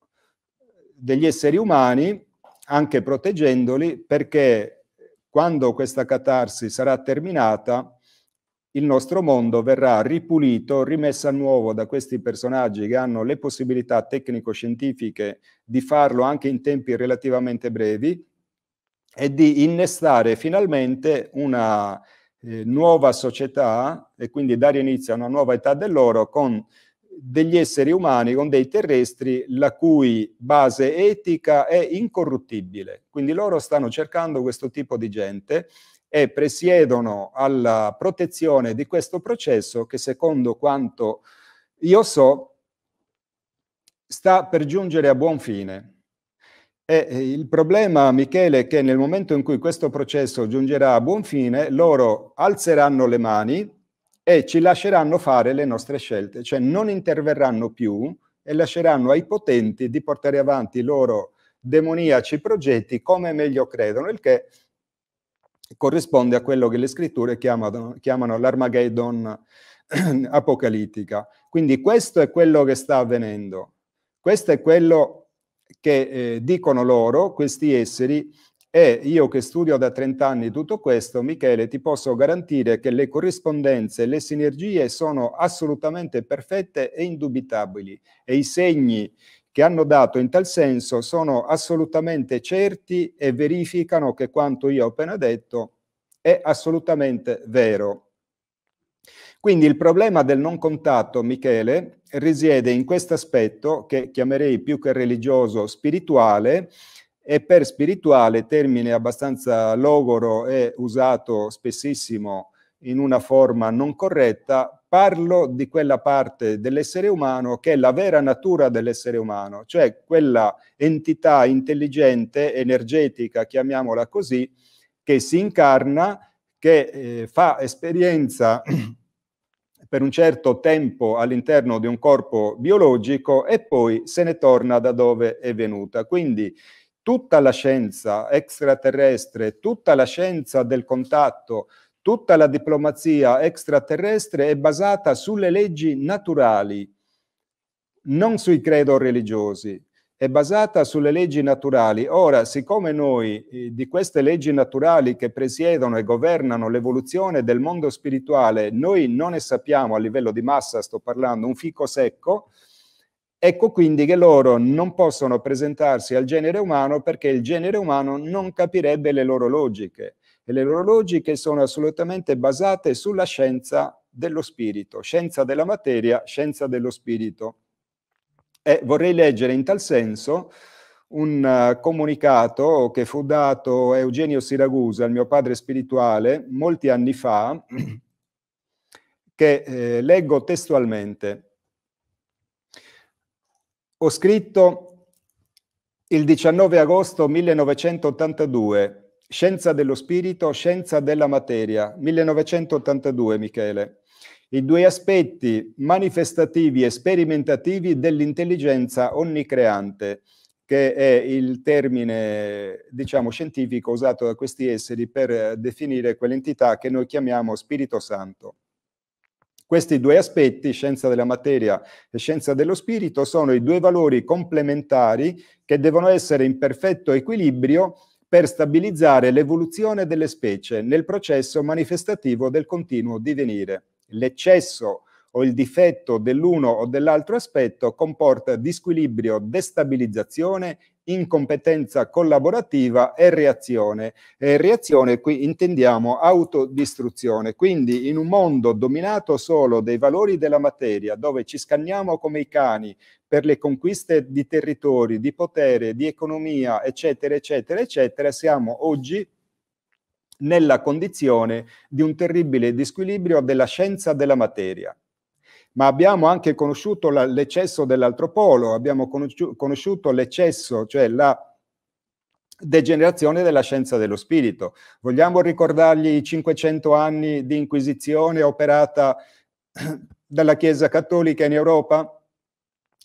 degli esseri umani, anche proteggendoli, perché quando questa catarsi sarà terminata, il nostro mondo verrà ripulito, rimesso a nuovo da questi personaggi che hanno le possibilità tecnico-scientifiche di farlo anche in tempi relativamente brevi e di innestare finalmente una eh, nuova società e quindi dare inizio a una nuova età dell'oro con degli esseri umani, con dei terrestri, la cui base etica è incorruttibile. Quindi loro stanno cercando questo tipo di gente e presiedono alla protezione di questo processo che secondo quanto io so sta per giungere a buon fine. E il problema, Michele, è che nel momento in cui questo processo giungerà a buon fine, loro alzeranno le mani e ci lasceranno fare le nostre scelte, cioè non interverranno più e lasceranno ai potenti di portare avanti i loro demoniaci progetti come meglio credono, il che corrisponde a quello che le scritture chiamano, chiamano l'Armageddon apocalittica. Quindi questo è quello che sta avvenendo, questo è quello che eh, dicono loro questi esseri e io che studio da 30 anni tutto questo, Michele, ti posso garantire che le corrispondenze, le sinergie sono assolutamente perfette e indubitabili e i segni che hanno dato in tal senso sono assolutamente certi e verificano che quanto io ho appena detto è assolutamente vero. Quindi il problema del non contatto, Michele, risiede in questo aspetto che chiamerei più che religioso spirituale e per spirituale, termine abbastanza logoro e usato spessissimo in una forma non corretta, parlo di quella parte dell'essere umano che è la vera natura dell'essere umano, cioè quella entità intelligente, energetica, chiamiamola così, che si incarna, che eh, fa esperienza per un certo tempo all'interno di un corpo biologico e poi se ne torna da dove è venuta. Quindi tutta la scienza extraterrestre, tutta la scienza del contatto, Tutta la diplomazia extraterrestre è basata sulle leggi naturali, non sui credo religiosi, è basata sulle leggi naturali. Ora, siccome noi eh, di queste leggi naturali che presiedono e governano l'evoluzione del mondo spirituale, noi non ne sappiamo a livello di massa, sto parlando, un fico secco, Ecco quindi che loro non possono presentarsi al genere umano perché il genere umano non capirebbe le loro logiche e le loro logiche sono assolutamente basate sulla scienza dello spirito, scienza della materia, scienza dello spirito. E vorrei leggere in tal senso un eh, comunicato che fu dato a Eugenio Siragusa, il mio padre spirituale, molti anni fa, che eh, leggo testualmente. Ho scritto il 19 agosto 1982 Scienza dello spirito, scienza della materia, 1982 Michele. I due aspetti manifestativi e sperimentativi dell'intelligenza onnicreante, che è il termine, diciamo, scientifico usato da questi esseri per eh, definire quell'entità che noi chiamiamo Spirito Santo. Questi due aspetti, scienza della materia e scienza dello spirito, sono i due valori complementari che devono essere in perfetto equilibrio per stabilizzare l'evoluzione delle specie nel processo manifestativo del continuo divenire. L'eccesso o il difetto dell'uno o dell'altro aspetto comporta disquilibrio, destabilizzazione, incompetenza collaborativa e reazione. E reazione qui intendiamo autodistruzione, quindi in un mondo dominato solo dai valori della materia, dove ci scanniamo come i cani per le conquiste di territori, di potere, di economia, eccetera, eccetera, eccetera, siamo oggi nella condizione di un terribile disquilibrio della scienza della materia ma abbiamo anche conosciuto l'eccesso dell'altro polo, abbiamo conosciuto l'eccesso, cioè la degenerazione della scienza dello spirito. Vogliamo ricordargli i 500 anni di inquisizione operata dalla Chiesa cattolica in Europa?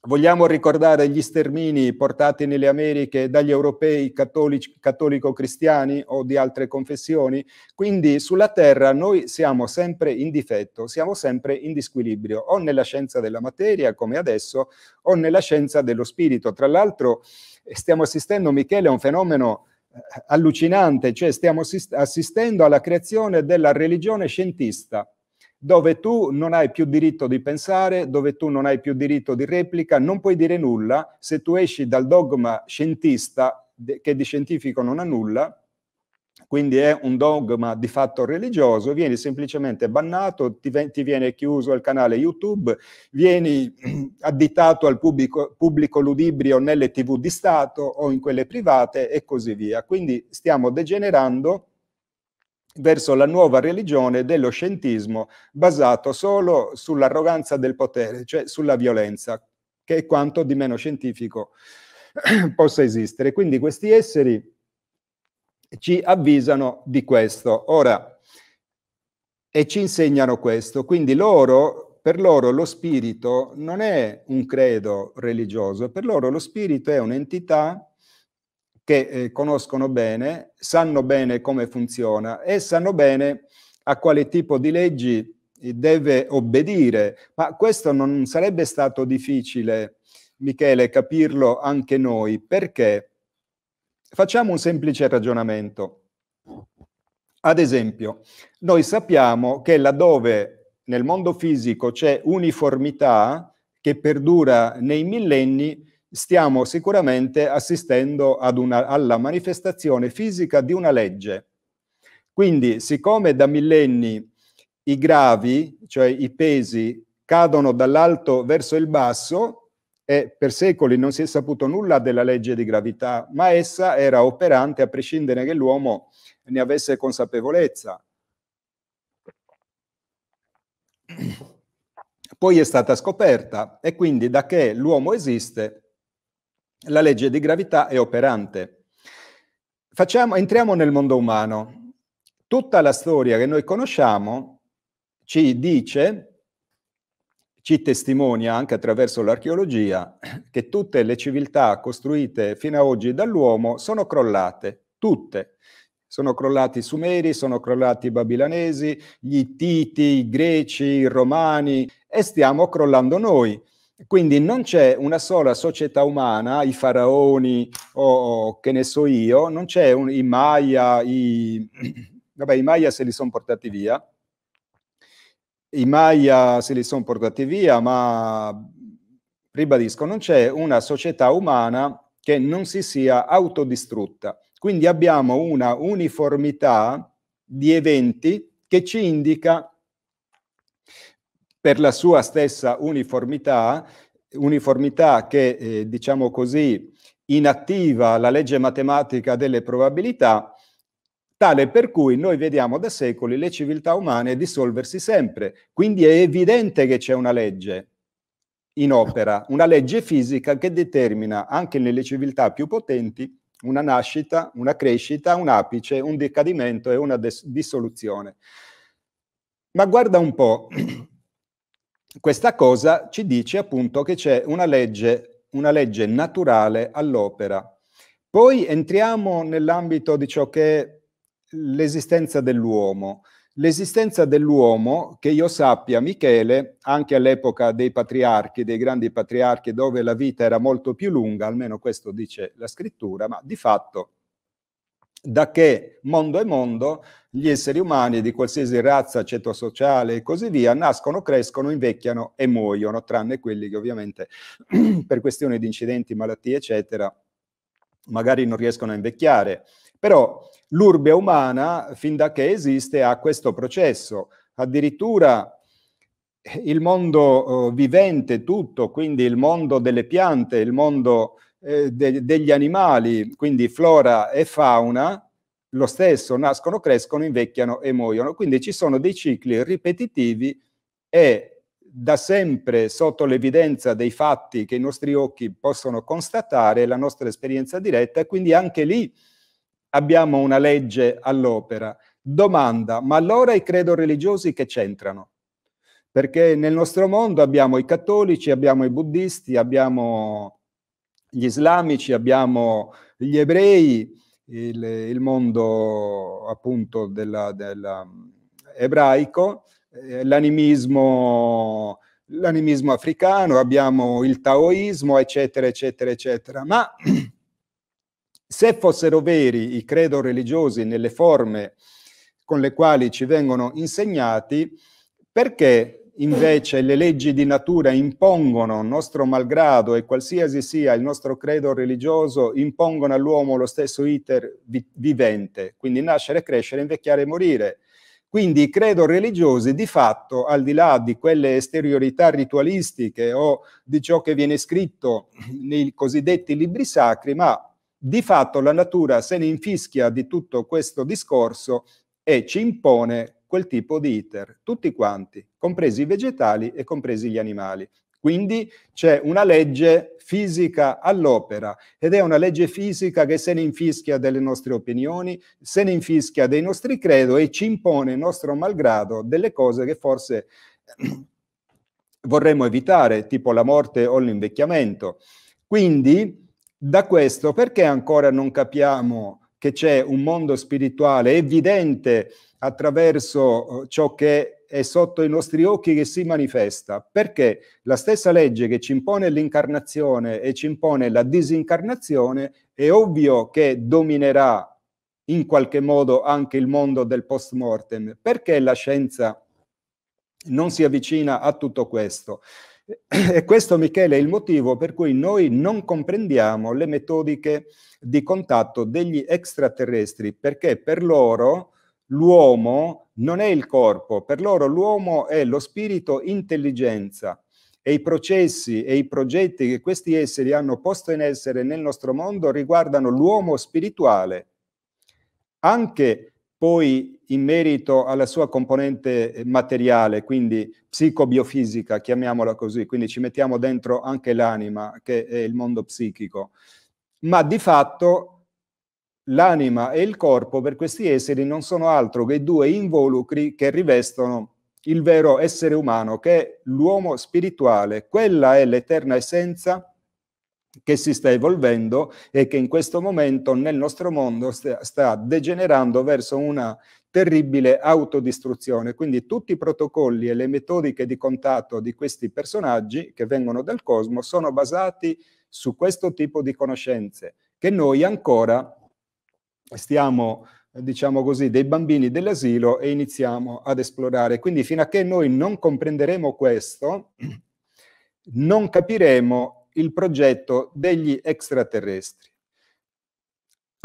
Vogliamo ricordare gli stermini portati nelle Americhe dagli europei cattolico-cristiani o di altre confessioni? Quindi sulla Terra noi siamo sempre in difetto, siamo sempre in disquilibrio, o nella scienza della materia, come adesso, o nella scienza dello spirito. Tra l'altro eh, stiamo assistendo, Michele, a un fenomeno eh, allucinante, cioè stiamo assistendo alla creazione della religione scientista dove tu non hai più diritto di pensare, dove tu non hai più diritto di replica, non puoi dire nulla se tu esci dal dogma scientista che di scientifico non ha nulla, quindi è un dogma di fatto religioso, vieni semplicemente bannato, ti, ti viene chiuso il canale YouTube, vieni additato al pubblico, pubblico, ludibrio nelle tv di Stato o in quelle private e così via. Quindi stiamo degenerando verso la nuova religione dello scientismo basato solo sull'arroganza del potere, cioè sulla violenza, che è quanto di meno scientifico possa esistere. Quindi questi esseri ci avvisano di questo. Ora, e ci insegnano questo. Quindi loro, per loro lo spirito non è un credo religioso, per loro lo spirito è un'entità che eh, conoscono bene, sanno bene come funziona e sanno bene a quale tipo di leggi eh, deve obbedire. Ma questo non sarebbe stato difficile, Michele, capirlo anche noi, perché facciamo un semplice ragionamento. Ad esempio, noi sappiamo che laddove nel mondo fisico c'è uniformità che perdura nei millenni, stiamo sicuramente assistendo una, alla manifestazione fisica di una legge. Quindi, siccome da millenni i gravi, cioè i pesi, cadono dall'alto verso il basso, e per secoli non si è saputo nulla della legge di gravità, ma essa era operante a prescindere che l'uomo ne avesse consapevolezza. Poi è stata scoperta e quindi da che l'uomo esiste la legge di gravità è operante. Facciamo, entriamo nel mondo umano. Tutta la storia che noi conosciamo ci dice, ci testimonia anche attraverso l'archeologia, che tutte le civiltà costruite fino ad oggi dall'uomo sono crollate, tutte. Sono crollati i Sumeri, sono crollati i Babilanesi, gli Titi, i Greci, i Romani e stiamo crollando noi quindi non c'è una sola società umana, i faraoni o, che ne so io, non c'è un, i Maya, i, vabbè i Maya se li sono portati via, i Maya se li sono portati via, ma ribadisco, non c'è una società umana che non si sia autodistrutta. Quindi abbiamo una uniformità di eventi che ci indica per la sua stessa uniformità, uniformità che, eh, diciamo così, inattiva la legge matematica delle probabilità, tale per cui noi vediamo da secoli le civiltà umane dissolversi sempre. Quindi è evidente che c'è una legge in opera, una legge fisica che determina anche nelle civiltà più potenti una nascita, una crescita, un apice, un decadimento e una dissoluzione. Ma guarda un po', questa cosa ci dice appunto che c'è una legge, una legge naturale all'opera. Poi entriamo nell'ambito di ciò che è l'esistenza dell'uomo. L'esistenza dell'uomo, che io sappia, Michele, anche all'epoca dei patriarchi, dei grandi patriarchi, dove la vita era molto più lunga, almeno questo dice la scrittura, ma di fatto da che mondo è mondo gli esseri umani di qualsiasi razza, ceto sociale e così via nascono, crescono, invecchiano e muoiono, tranne quelli che ovviamente per questioni di incidenti, malattie, eccetera, magari non riescono a invecchiare. Però l'urbe umana, fin da che esiste, ha questo processo. Addirittura eh, il mondo oh, vivente tutto, quindi il mondo delle piante, il mondo eh, de- degli animali, quindi flora e fauna, lo stesso, nascono, crescono, invecchiano e muoiono. Quindi ci sono dei cicli ripetitivi e da sempre sotto l'evidenza dei fatti che i nostri occhi possono constatare, la nostra esperienza diretta, e quindi anche lì abbiamo una legge all'opera. Domanda, ma allora i credo religiosi che c'entrano? Perché nel nostro mondo abbiamo i cattolici, abbiamo i buddisti, abbiamo gli islamici, abbiamo gli ebrei, il, il mondo appunto della, della ebraico, eh, l'animismo, l'animismo africano, abbiamo il taoismo, eccetera, eccetera, eccetera. Ma se fossero veri i credo religiosi nelle forme con le quali ci vengono insegnati, perché invece le leggi di natura impongono, nostro malgrado e qualsiasi sia il nostro credo religioso, impongono all'uomo lo stesso iter vi- vivente, quindi nascere, crescere, invecchiare e morire. Quindi i credo religiosi di fatto, al di là di quelle esteriorità ritualistiche o di ciò che viene scritto nei cosiddetti libri sacri, ma di fatto la natura se ne infischia di tutto questo discorso e ci impone quel tipo di iter, tutti quanti, compresi i vegetali e compresi gli animali. Quindi c'è una legge fisica all'opera ed è una legge fisica che se ne infischia delle nostre opinioni, se ne infischia dei nostri credo e ci impone, nostro malgrado, delle cose che forse vorremmo evitare, tipo la morte o l'invecchiamento. Quindi, da questo, perché ancora non capiamo che c'è un mondo spirituale evidente attraverso eh, ciò che è sotto i nostri occhi che si manifesta, perché la stessa legge che ci impone l'incarnazione e ci impone la disincarnazione è ovvio che dominerà in qualche modo anche il mondo del post mortem. Perché la scienza non si avvicina a tutto questo? E questo, Michele, è il motivo per cui noi non comprendiamo le metodiche di contatto degli extraterrestri, perché per loro l'uomo non è il corpo, per loro l'uomo è lo spirito intelligenza e i processi e i progetti che questi esseri hanno posto in essere nel nostro mondo riguardano l'uomo spirituale, anche poi in merito alla sua componente materiale, quindi psicobiofisica, chiamiamola così, quindi ci mettiamo dentro anche l'anima, che è il mondo psichico, ma di fatto L'anima e il corpo per questi esseri non sono altro che due involucri che rivestono il vero essere umano, che è l'uomo spirituale. Quella è l'eterna essenza che si sta evolvendo e che in questo momento nel nostro mondo sta degenerando verso una terribile autodistruzione. Quindi tutti i protocolli e le metodiche di contatto di questi personaggi che vengono dal cosmo sono basati su questo tipo di conoscenze che noi ancora stiamo diciamo così, dei bambini dell'asilo e iniziamo ad esplorare. Quindi fino a che noi non comprenderemo questo, non capiremo il progetto degli extraterrestri.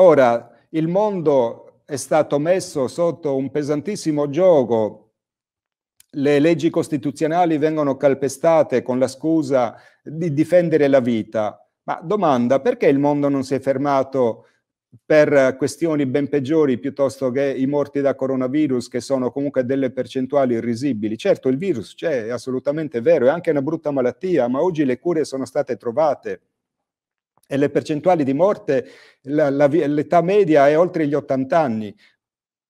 Ora, il mondo è stato messo sotto un pesantissimo gioco, le leggi costituzionali vengono calpestate con la scusa di difendere la vita. Ma domanda, perché il mondo non si è fermato per questioni ben peggiori piuttosto che i morti da coronavirus che sono comunque delle percentuali irrisibili. Certo il virus c'è, è assolutamente vero, è anche una brutta malattia, ma oggi le cure sono state trovate e le percentuali di morte, la, la, l'età media è oltre gli 80 anni,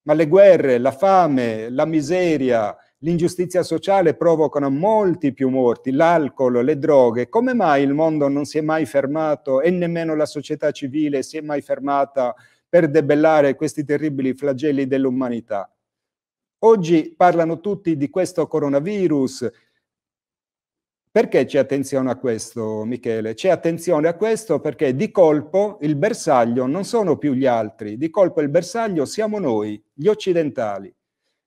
ma le guerre, la fame, la miseria, l'ingiustizia sociale provocano molti più morti, l'alcol, le droghe. Come mai il mondo non si è mai fermato e nemmeno la società civile si è mai fermata per debellare questi terribili flagelli dell'umanità? Oggi parlano tutti di questo coronavirus. Perché c'è attenzione a questo, Michele? C'è attenzione a questo perché di colpo il bersaglio non sono più gli altri, di colpo il bersaglio siamo noi, gli occidentali.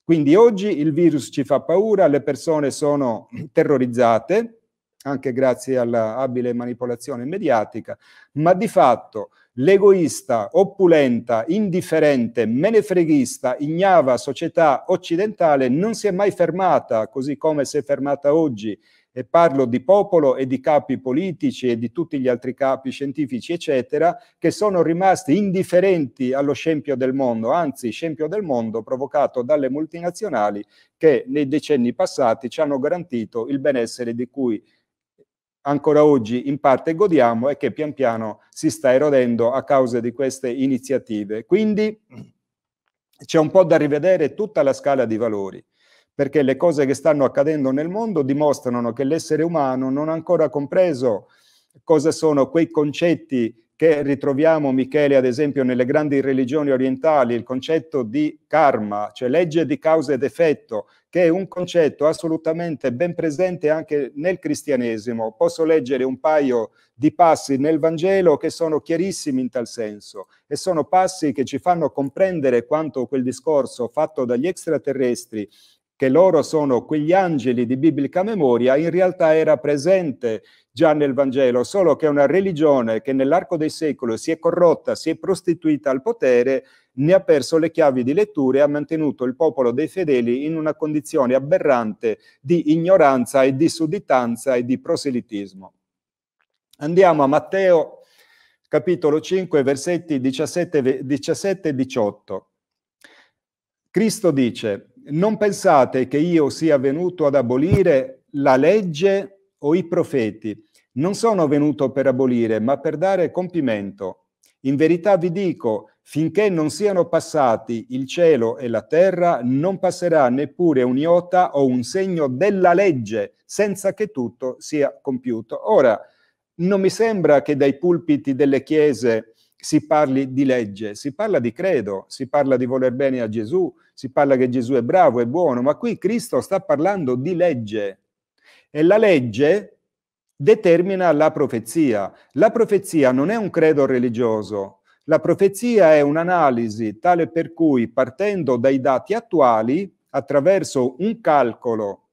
Quindi oggi il virus ci fa paura, le persone sono terrorizzate, anche grazie alla abile manipolazione mediatica, ma di fatto l'egoista, opulenta, indifferente, menefreghista, ignava società occidentale non si è mai fermata, così come si è fermata oggi e parlo di popolo e di capi politici e di tutti gli altri capi scientifici, eccetera, che sono rimasti indifferenti allo scempio del mondo, anzi scempio del mondo provocato dalle multinazionali che nei decenni passati ci hanno garantito il benessere di cui ancora oggi in parte godiamo e che pian piano si sta erodendo a causa di queste iniziative. Quindi c'è un po' da rivedere tutta la scala di valori perché le cose che stanno accadendo nel mondo dimostrano che l'essere umano non ha ancora compreso cosa sono quei concetti che ritroviamo, Michele, ad esempio, nelle grandi religioni orientali, il concetto di karma, cioè legge di causa ed effetto, che è un concetto assolutamente ben presente anche nel cristianesimo. Posso leggere un paio di passi nel Vangelo che sono chiarissimi in tal senso e sono passi che ci fanno comprendere quanto quel discorso fatto dagli extraterrestri che loro sono quegli angeli di biblica memoria, in realtà era presente già nel Vangelo, solo che una religione che nell'arco dei secoli si è corrotta, si è prostituita al potere, ne ha perso le chiavi di lettura e ha mantenuto il popolo dei fedeli in una condizione aberrante di ignoranza e di sudditanza e di proselitismo. Andiamo a Matteo capitolo 5 versetti 17 e 18. Cristo dice, non pensate che io sia venuto ad abolire la legge o i profeti. Non sono venuto per abolire, ma per dare compimento. In verità vi dico, finché non siano passati il cielo e la terra, non passerà neppure un iota o un segno della legge, senza che tutto sia compiuto. Ora, non mi sembra che dai pulpiti delle chiese si parli di legge, si parla di credo, si parla di voler bene a Gesù, si parla che Gesù è bravo, e buono, ma qui Cristo sta parlando di legge e la legge determina la profezia. La profezia non è un credo religioso, la profezia è un'analisi tale per cui partendo dai dati attuali, attraverso un calcolo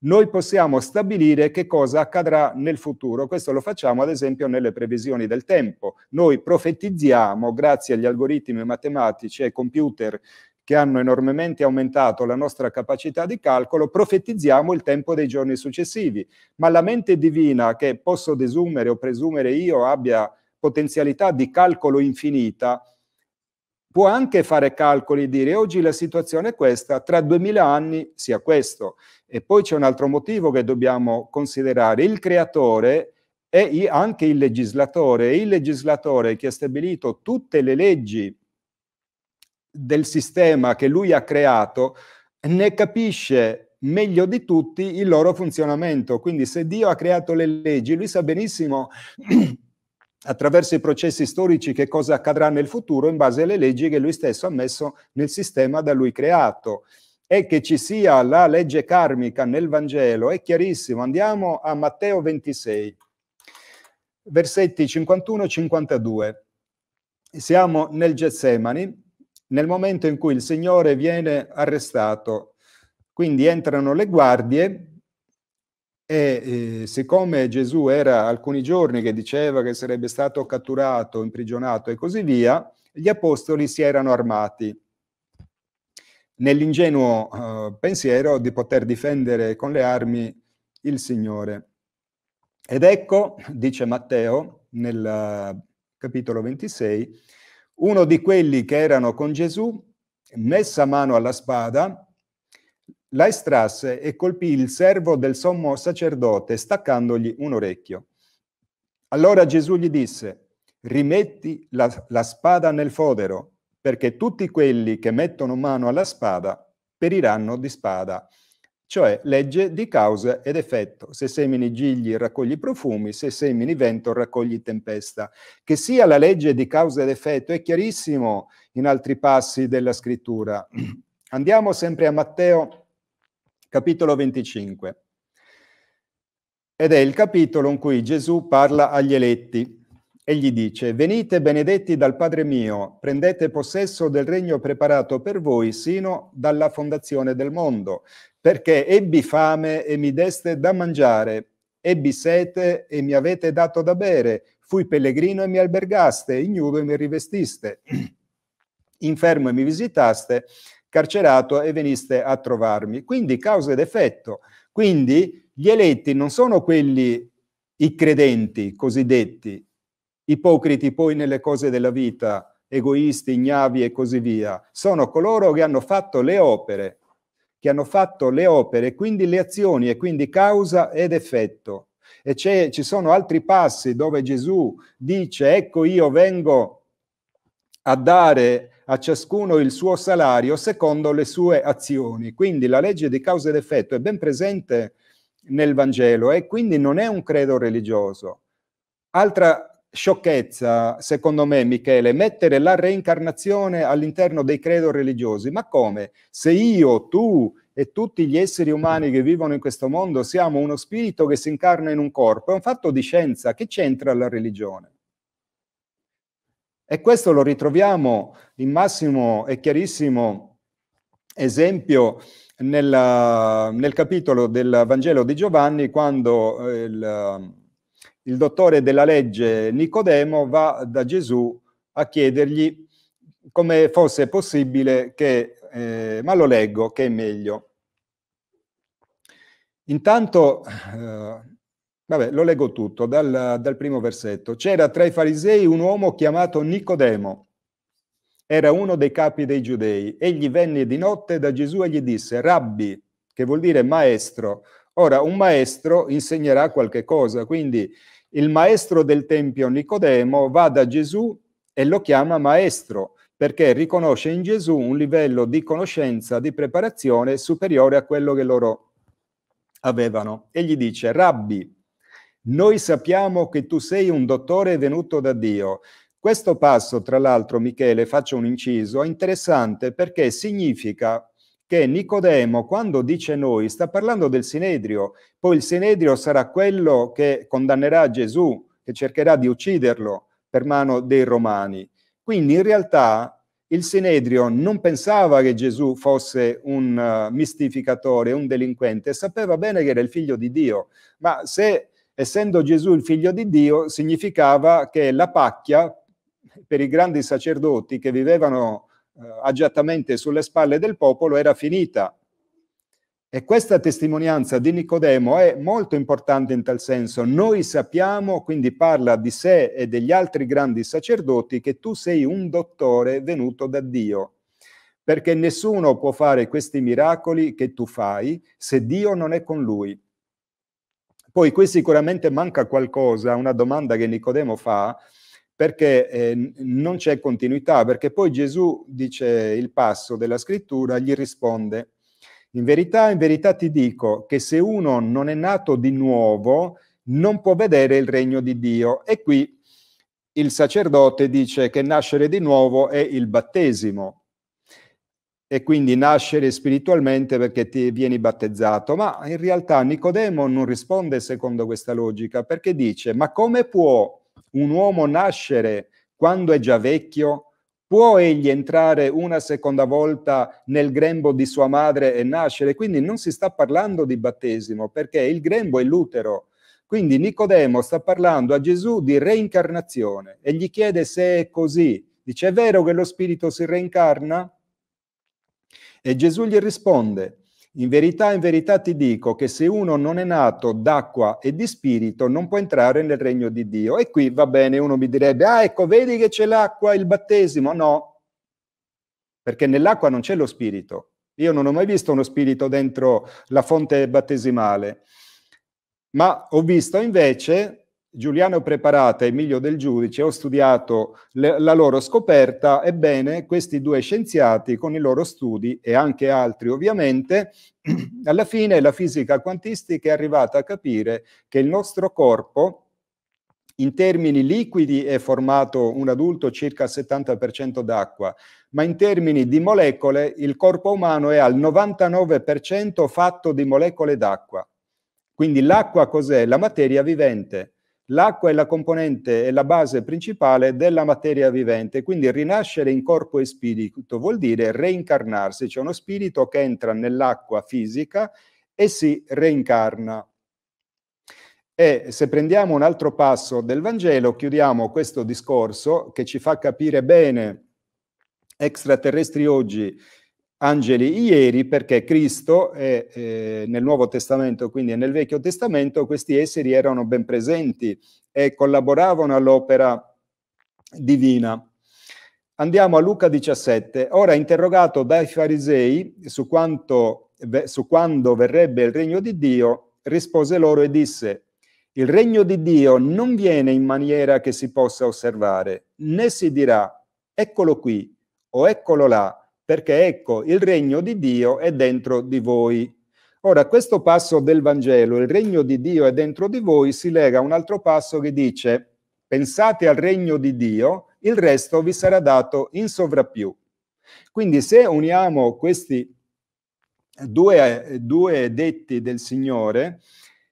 noi possiamo stabilire che cosa accadrà nel futuro. Questo lo facciamo ad esempio nelle previsioni del tempo. Noi profetizziamo, grazie agli algoritmi matematici e ai computer che hanno enormemente aumentato la nostra capacità di calcolo, profetizziamo il tempo dei giorni successivi. Ma la mente divina, che posso desumere o presumere io abbia potenzialità di calcolo infinita, può anche fare calcoli e dire oggi la situazione è questa, tra 2000 anni sia questo. E poi c'è un altro motivo che dobbiamo considerare, il creatore è anche il legislatore, il legislatore che ha stabilito tutte le leggi del sistema che lui ha creato ne capisce meglio di tutti il loro funzionamento. Quindi se Dio ha creato le leggi, lui sa benissimo attraverso i processi storici che cosa accadrà nel futuro in base alle leggi che lui stesso ha messo nel sistema da lui creato. E che ci sia la legge karmica nel Vangelo è chiarissimo. Andiamo a Matteo 26, versetti 51-52. Siamo nel Getsemani, nel momento in cui il Signore viene arrestato. Quindi entrano le guardie e eh, siccome Gesù era alcuni giorni che diceva che sarebbe stato catturato, imprigionato e così via, gli apostoli si erano armati nell'ingenuo eh, pensiero di poter difendere con le armi il Signore. Ed ecco, dice Matteo nel eh, capitolo 26, uno di quelli che erano con Gesù, messa mano alla spada, la estrasse e colpì il servo del sommo sacerdote, staccandogli un orecchio. Allora Gesù gli disse, rimetti la, la, spada nel fodero, perché tutti quelli che mettono mano alla spada periranno di spada. Cioè legge di causa ed effetto. Se semini gigli raccogli profumi, se semini vento raccogli tempesta. Che sia la legge di causa ed effetto è chiarissimo in altri passi della scrittura. Andiamo sempre a Matteo capitolo 25. Ed è il capitolo in cui Gesù parla agli eletti e gli dice, venite benedetti dal Padre mio, prendete possesso del regno preparato per voi sino dalla fondazione del mondo, perché ebbi fame e mi deste da mangiare, ebbi sete e mi avete dato da bere, fui pellegrino e mi albergaste, ignudo e mi rivestiste, infermo e mi visitaste, carcerato e veniste a trovarmi. Quindi causa ed effetto. Quindi gli eletti non sono quelli, i credenti cosiddetti, ipocriti poi nelle cose della vita, egoisti, ignavi e così via. Sono coloro che hanno fatto le opere, che hanno fatto le opere, quindi le azioni e quindi causa ed effetto. E ci sono altri passi dove Gesù dice, ecco io vengo a dare a ciascuno il suo salario secondo le sue azioni. Quindi la legge di causa ed effetto è ben presente nel Vangelo e eh, quindi non è un credo religioso. Altra sciocchezza, secondo me, Michele, mettere la reincarnazione all'interno dei credo religiosi. Ma come? Se io, tu e tutti gli esseri umani che vivono in questo mondo siamo uno spirito che si incarna in un corpo, è un fatto di scienza. Che c'entra la religione? E questo lo ritroviamo in massimo e chiarissimo esempio nel, nel capitolo del Vangelo di Giovanni quando eh, il, il dottore della legge Nicodemo va da Gesù a chiedergli come fosse possibile che, eh, ma lo leggo che è meglio. Intanto eh, Vabbè, lo leggo tutto dal, dal primo versetto. C'era tra i farisei un uomo chiamato Nicodemo. Era uno dei capi dei giudei. Egli venne di notte da Gesù e gli disse, Rabbi, che vuol dire maestro. Ora, un maestro insegnerà qualche cosa. Quindi il maestro del Tempio Nicodemo va da Gesù e lo chiama maestro perché riconosce in Gesù un livello di conoscenza, di preparazione superiore a quello che loro avevano. E gli dice, Rabbi, noi sappiamo che tu sei un dottore venuto da Dio. Questo passo, tra l'altro, Michele, faccio un inciso, è interessante perché significa che Nicodemo, quando dice noi, sta parlando del Sinedrio, poi il Sinedrio sarà quello che condannerà Gesù, che cercherà di ucciderlo per mano dei Romani. Quindi in realtà il Sinedrio non pensava che Gesù fosse un uh, mistificatore, un delinquente, sapeva bene che era il figlio di Dio, ma se essendo Gesù il figlio di Dio, significava che la pacchia per i grandi sacerdoti che vivevano eh, agiatamente sulle spalle del popolo era finita. E questa testimonianza di Nicodemo è molto importante in tal senso. Noi sappiamo, quindi parla di sé e degli altri grandi sacerdoti, che tu sei un dottore venuto da Dio, perché nessuno può fare questi miracoli che tu fai se Dio non è con lui. Poi qui sicuramente manca qualcosa, una domanda che Nicodemo fa, perché eh, non c'è continuità, perché poi Gesù dice il passo della scrittura, gli risponde, in verità, in verità ti dico che se uno non è nato di nuovo, non può vedere il regno di Dio. E qui il sacerdote dice che nascere di nuovo è il battesimo e quindi nascere spiritualmente perché ti vieni battezzato. Ma in realtà Nicodemo non risponde secondo questa logica perché dice, ma come può un uomo nascere quando è già vecchio? Può egli entrare una seconda volta nel grembo di sua madre e nascere? Quindi non si sta parlando di battesimo perché il grembo è l'utero. Quindi Nicodemo sta parlando a Gesù di reincarnazione e gli chiede se è così. Dice, è vero che lo spirito si reincarna? E Gesù gli risponde, in verità, in verità ti dico che se uno non è nato d'acqua e di spirito non può entrare nel regno di Dio. E qui va bene, uno mi direbbe, ah ecco, vedi che c'è l'acqua, il battesimo. No, perché nell'acqua non c'è lo spirito. Io non ho mai visto uno spirito dentro la fonte battesimale, ma ho visto invece Giuliano Preparata e Emilio Del Giudice, ho studiato le, la loro scoperta, ebbene questi due scienziati con i loro studi e anche altri ovviamente, alla fine la fisica quantistica è arrivata a capire che il nostro corpo in termini liquidi è formato un adulto circa al 70% d'acqua, ma in termini di molecole il corpo umano è al 99% fatto di molecole d'acqua. Quindi l'acqua cos'è? La materia vivente. L'acqua è la componente e la base principale della materia vivente, quindi rinascere in corpo e spirito vuol dire reincarnarsi, c'è uno spirito che entra nell'acqua fisica e si reincarna. E se prendiamo un altro passo del Vangelo, chiudiamo questo discorso che ci fa capire bene extraterrestri oggi angeli ieri perché Cristo è, eh, nel Nuovo Testamento, quindi nel Vecchio Testamento, questi esseri erano ben presenti e collaboravano all'opera divina. Andiamo a Luca 17. Ora, interrogato dai farisei su, quanto, su quando verrebbe il regno di Dio, rispose loro e disse, il regno di Dio non viene in maniera che si possa osservare, né si dirà, eccolo qui o eccolo là, perché ecco, il regno di Dio è dentro di voi. Ora, questo passo del Vangelo, il regno di Dio è dentro di voi, si lega a un altro passo che dice, pensate al regno di Dio, il resto vi sarà dato in sovrappiù. Quindi se uniamo questi due, due detti del Signore,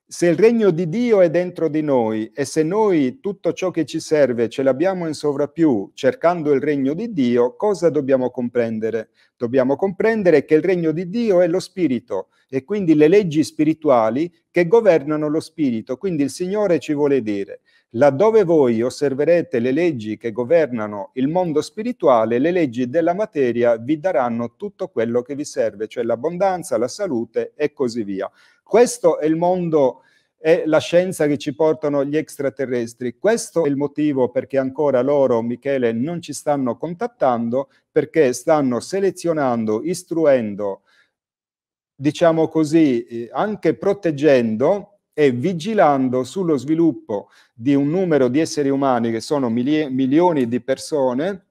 se il regno di Dio è dentro di noi e se noi tutto ciò che ci serve ce l'abbiamo in sovrappiù cercando il regno di Dio, cosa dobbiamo comprendere? Dobbiamo comprendere che il regno di Dio è lo spirito e quindi le leggi spirituali che governano lo spirito. Quindi il Signore ci vuole dire, laddove voi osserverete le leggi che governano il mondo spirituale, le leggi della materia vi daranno tutto quello che vi serve, cioè l'abbondanza, la salute e così via. Questo è il mondo e la scienza che ci portano gli extraterrestri. Questo è il motivo perché ancora loro, Michele, non ci stanno contattando, perché stanno selezionando, istruendo, diciamo così, eh, anche proteggendo e vigilando sullo sviluppo di un numero di esseri umani che sono milie- milioni di persone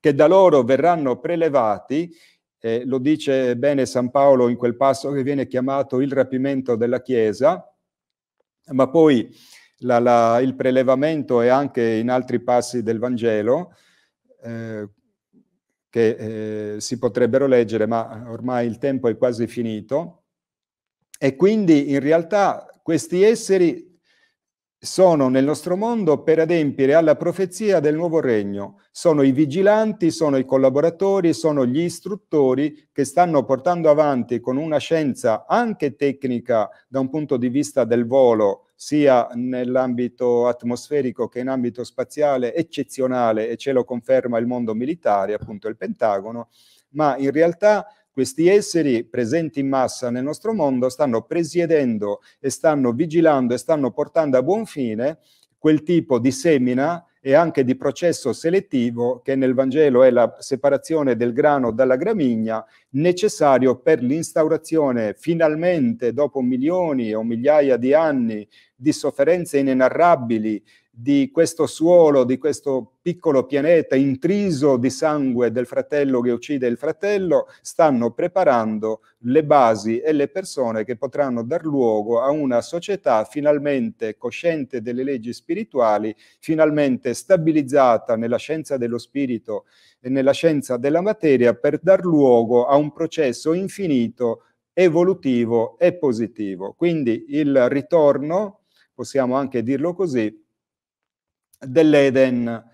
che da loro verranno prelevati eh, lo dice bene San Paolo in quel passo che viene chiamato il rapimento della Chiesa, ma poi la, la, il prelevamento è anche in altri passi del Vangelo eh, che eh, si potrebbero leggere, ma ormai il tempo è quasi finito. E quindi in realtà questi esseri sono nel nostro mondo per adempiere alla profezia del nuovo regno. Sono i vigilanti, sono i collaboratori, sono gli istruttori che stanno portando avanti con una scienza anche tecnica da un punto di vista del volo, sia nell'ambito atmosferico che in ambito spaziale, eccezionale e ce lo conferma il mondo militare, appunto il Pentagono, ma in realtà questi esseri presenti in massa nel nostro mondo stanno presiedendo e stanno vigilando e stanno portando a buon fine quel tipo di semina e anche di processo selettivo che nel Vangelo è la separazione del grano dalla gramigna necessario per l'instaurazione finalmente dopo milioni o migliaia di anni di sofferenze inenarrabili di questo suolo, di questo piccolo pianeta intriso di sangue del fratello che uccide il fratello, stanno preparando le basi e le persone che potranno dar luogo a una società finalmente cosciente delle leggi spirituali, finalmente stabilizzata nella scienza dello spirito e nella scienza della materia per dar luogo a un processo infinito evolutivo e positivo. Quindi il ritorno, possiamo anche dirlo così, dell'Eden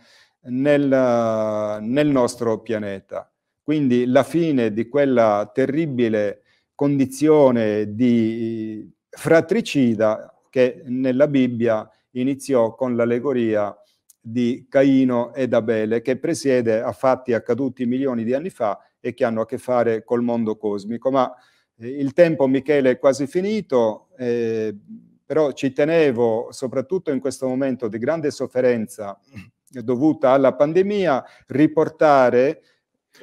nel, nel nostro pianeta. Quindi la fine di quella terribile condizione di fratricida che nella Bibbia iniziò con l'allegoria di Caino ed Abele, che presiede a fatti accaduti milioni di anni fa e che hanno a che fare col mondo cosmico. Ma eh, il tempo, Michele, è quasi finito. Eh, però ci tenevo, soprattutto in questo momento di grande sofferenza eh, dovuta alla pandemia, riportare...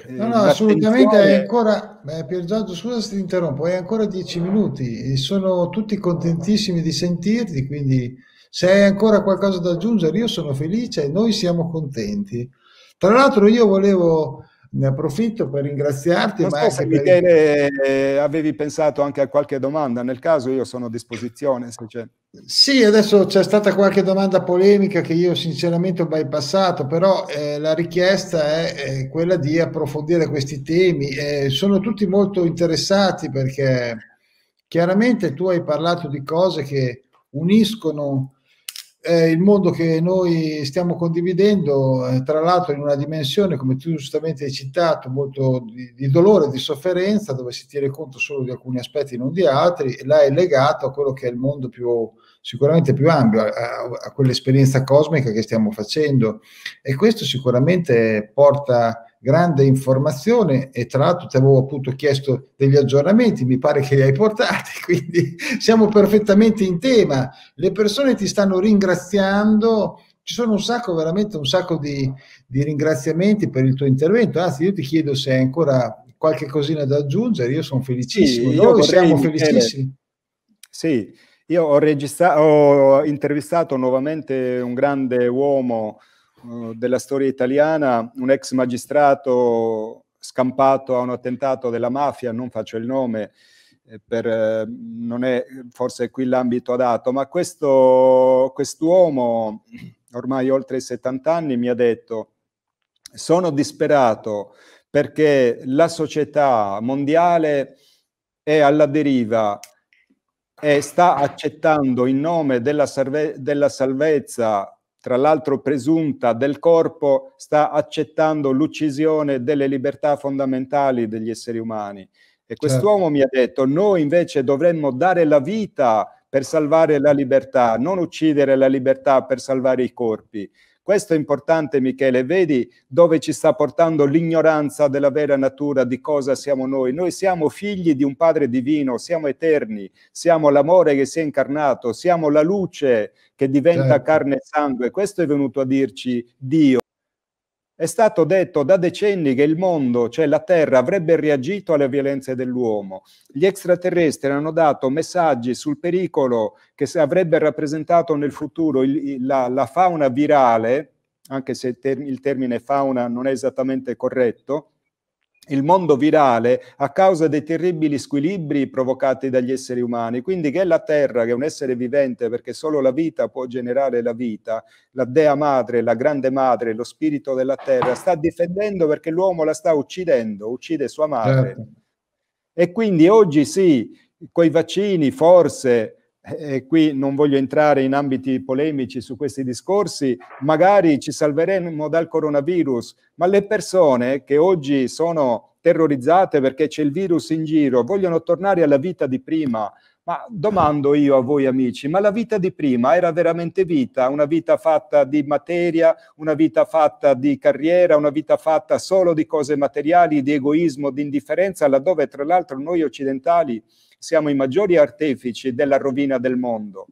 Eh, no, no, assolutamente, è ancora... Eh, Pier Giorgio, scusa se ti interrompo, è ancora dieci minuti e sono tutti contentissimi di sentirti, quindi se hai ancora qualcosa da aggiungere io sono felice e noi siamo contenti. Tra l'altro io volevo ne approfitto per ringraziarti. Non ma se Michele per... Eh, avevi pensato anche a qualche domanda, nel caso io sono a disposizione. Se c'è. Sì, adesso c'è stata qualche domanda polemica che io sinceramente ho bypassato, però eh, la richiesta è, è, quella di approfondire questi temi. Eh, sono tutti molto interessati perché chiaramente tu hai parlato di cose che uniscono eh, il mondo che noi stiamo condividendo, eh, tra l'altro in una dimensione, come tu giustamente hai citato, molto di, di, dolore, di sofferenza, dove si tiene conto solo di alcuni aspetti, e non di altri, e là è legato a quello che è il mondo più, sicuramente più ampio, a, a, a quell'esperienza cosmica che stiamo facendo. E questo sicuramente porta grande informazione e tra l'altro ti avevo appunto chiesto degli aggiornamenti, mi pare che li hai portati, quindi siamo perfettamente in tema. Le persone ti stanno ringraziando, ci sono un sacco, veramente un sacco di, di ringraziamenti per il tuo intervento, anzi io ti chiedo se hai ancora qualche cosina da aggiungere, io sono felicissimo, sì, noi siamo felicissimi. Sì, io ho, ho intervistato nuovamente un grande uomo della storia italiana, un ex magistrato scampato a un attentato della mafia, non faccio il nome, eh, per, eh, non è forse qui l'ambito adatto, ma questo quest'uomo, ormai oltre i 70 anni, mi ha detto, sono disperato perché la società mondiale è alla deriva e sta accettando in nome della, salve della salvezza tra l'altro presunta, del corpo sta accettando l'uccisione delle libertà fondamentali degli esseri umani. E quest'uomo certo. mi ha detto, noi invece dovremmo dare la vita per salvare la libertà, non uccidere la libertà per salvare i corpi. Questo è importante Michele, vedi dove ci sta portando l'ignoranza della vera natura di cosa siamo noi. Noi siamo figli di un Padre divino, siamo eterni, siamo l'amore che si è incarnato, siamo la luce che diventa certo. carne e sangue. Questo è venuto a dirci Dio. È stato detto da decenni che il mondo, cioè la Terra, avrebbe reagito alle violenze dell'uomo. Gli extraterrestri hanno dato messaggi sul pericolo che avrebbe rappresentato nel futuro il, la, la, fauna virale, anche se il termine fauna non è esattamente corretto, il mondo virale a causa dei terribili squilibri provocati dagli esseri umani. Quindi che la Terra, che è un essere vivente, perché solo la vita può generare la vita, la Dea Madre, la Grande Madre, lo spirito della Terra, sta difendendo perché l'uomo la sta uccidendo, uccide sua madre. Certo. E quindi oggi sì, coi vaccini forse e eh, eh, qui non voglio entrare in ambiti polemici su questi discorsi, magari ci salveremo dal coronavirus, ma le persone che oggi sono terrorizzate perché c'è il virus in giro, vogliono tornare alla vita di prima, ma domando io a voi amici, ma la vita di prima era veramente vita, una vita fatta di materia, una vita fatta di carriera, una vita fatta solo di cose materiali, di egoismo, di indifferenza, laddove tra l'altro noi occidentali siamo i maggiori artefici della rovina del mondo.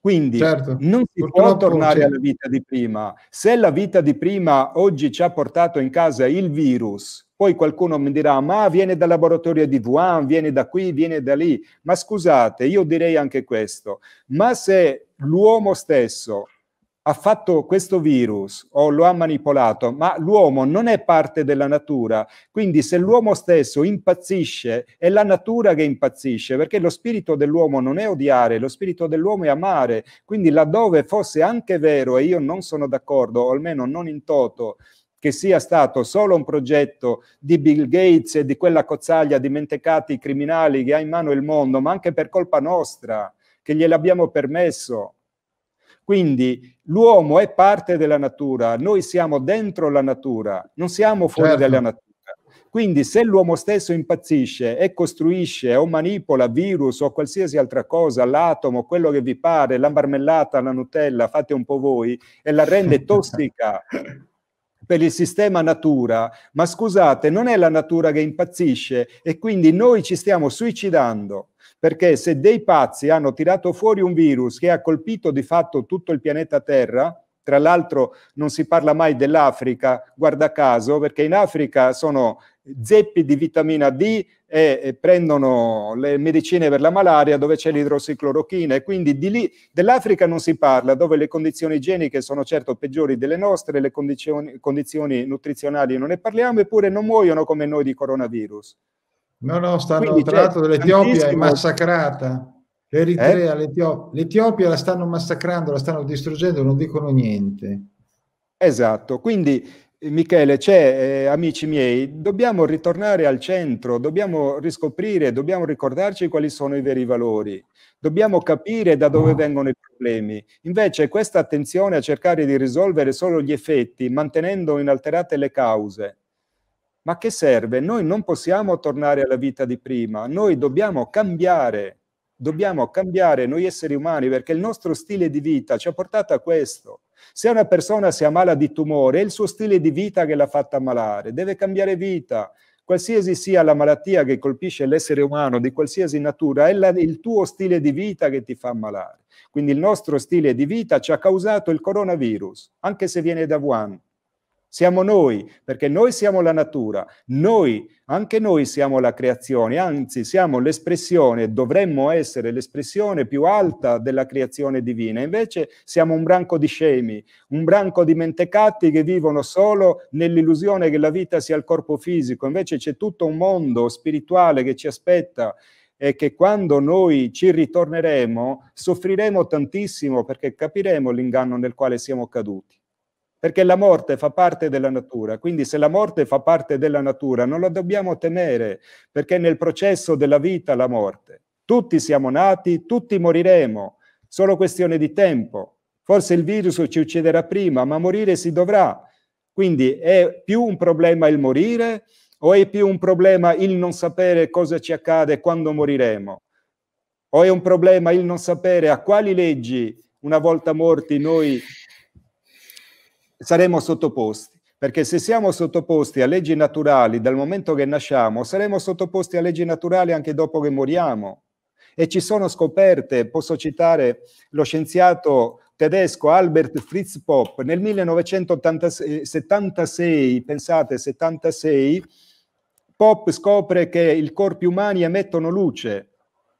Quindi certo, non si può tornare alla vita di prima. Se la vita di prima oggi ci ha portato in casa il virus, poi qualcuno mi dirà, ma viene dal laboratorio di Wuhan, viene da qui, viene da lì. Ma scusate, io direi anche questo, ma se l'uomo stesso ha fatto questo virus o lo ha manipolato, ma l'uomo non è parte della natura, quindi se l'uomo stesso impazzisce è la natura che impazzisce, perché lo spirito dell'uomo non è odiare, lo spirito dell'uomo è amare, quindi laddove fosse anche vero, e io non sono d'accordo, o almeno non in toto, che sia stato solo un progetto di Bill Gates e di quella cozzaglia di mentecati criminali che ha in mano il mondo, ma anche per colpa nostra, che gliel'abbiamo permesso. Quindi l'uomo è parte della natura, noi siamo dentro la natura, non siamo fuori certo. dalla natura. Quindi se l'uomo stesso impazzisce e costruisce o manipola virus o qualsiasi altra cosa, l'atomo, quello che vi pare, la marmellata, la Nutella, fate un po' voi, e la rende tossica per il sistema natura, ma scusate, non è la natura che impazzisce e quindi noi ci stiamo suicidando, perché se dei pazzi hanno tirato fuori un virus che ha colpito di fatto tutto il pianeta Terra, tra l'altro non si parla mai dell'Africa, guarda caso, perché in Africa sono zeppi di vitamina D, e prendono le medicine per la malaria dove c'è l'idrossiclorochina e quindi di lì dell'Africa non si parla dove le condizioni igieniche sono certo peggiori delle nostre, le condizioni, condizioni nutrizionali non ne parliamo eppure non muoiono come noi di coronavirus. No, no, stanno quindi, tra l'altro l'Etiopia è massacrata. L'Eritrea, eh? l'Etiopia, l'Etiopia la stanno massacrando, la stanno distruggendo, non dicono niente. Esatto, quindi eh, Michele, c'è, eh, amici miei, dobbiamo ritornare al centro, dobbiamo riscoprire, dobbiamo ricordarci quali sono i veri valori, dobbiamo capire da dove mm. vengono i problemi. Invece questa attenzione a cercare di risolvere solo gli effetti, mantenendo inalterate le cause, ma che serve? Noi non possiamo tornare alla vita di prima, noi dobbiamo cambiare, dobbiamo cambiare noi esseri umani perché il nostro stile di vita ci ha portato a questo. Se una persona si ammala di tumore, è il suo stile di vita che l'ha fatta ammalare, deve cambiare vita. Qualsiasi sia la malattia che colpisce l'essere umano di qualsiasi natura, è la, il tuo stile di vita che ti fa ammalare. Quindi il nostro stile di vita ci ha causato il coronavirus, anche se viene da Wuhan siamo noi, perché noi siamo la natura, noi, anche noi siamo la creazione, anzi siamo l'espressione, dovremmo essere l'espressione più alta della creazione divina, invece siamo un branco di scemi, un branco di mentecatti che vivono solo nell'illusione che la vita sia il corpo fisico, invece c'è tutto un mondo spirituale che ci aspetta e che quando noi ci ritorneremo soffriremo tantissimo perché capiremo l'inganno nel quale siamo caduti perché la morte fa parte della natura, quindi se la morte fa parte della natura non la dobbiamo temere, perché nel processo della vita la morte. Tutti siamo nati, tutti moriremo, solo questione di tempo. Forse il virus ci ucciderà prima, ma morire si dovrà. Quindi è più un problema il morire o è più un problema il non sapere cosa ci accade quando moriremo? O è un problema il non sapere a quali leggi una volta morti noi saremo sottoposti. Perché se siamo sottoposti a leggi naturali dal momento che nasciamo, saremo sottoposti a leggi naturali anche dopo che moriamo. E ci sono scoperte, posso citare lo scienziato tedesco Albert Fritz Popp nel 1976, pensate, 76, Popp scopre che i corpi umani emettono luce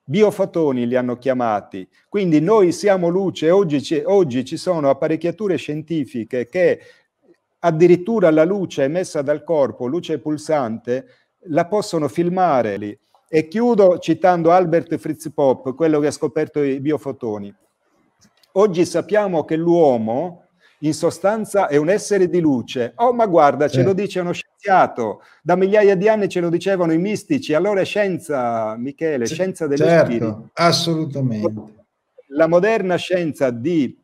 biofotoni li hanno chiamati. Quindi noi siamo luce, oggi, oggi ci sono apparecchiature scientifiche che addirittura la luce emessa dal corpo, luce pulsante, la possono filmare lì. E chiudo citando Albert Fritz Pop, quello che ha scoperto i biofotoni. Oggi sappiamo che l'uomo in sostanza è un essere di luce. Oh, ma guarda, ce eh. lo dice uno scienziato, da migliaia di anni ce lo dicevano i mistici, allora è scienza, Michele, C- scienza dello certo, spirito. Assolutamente. La moderna scienza di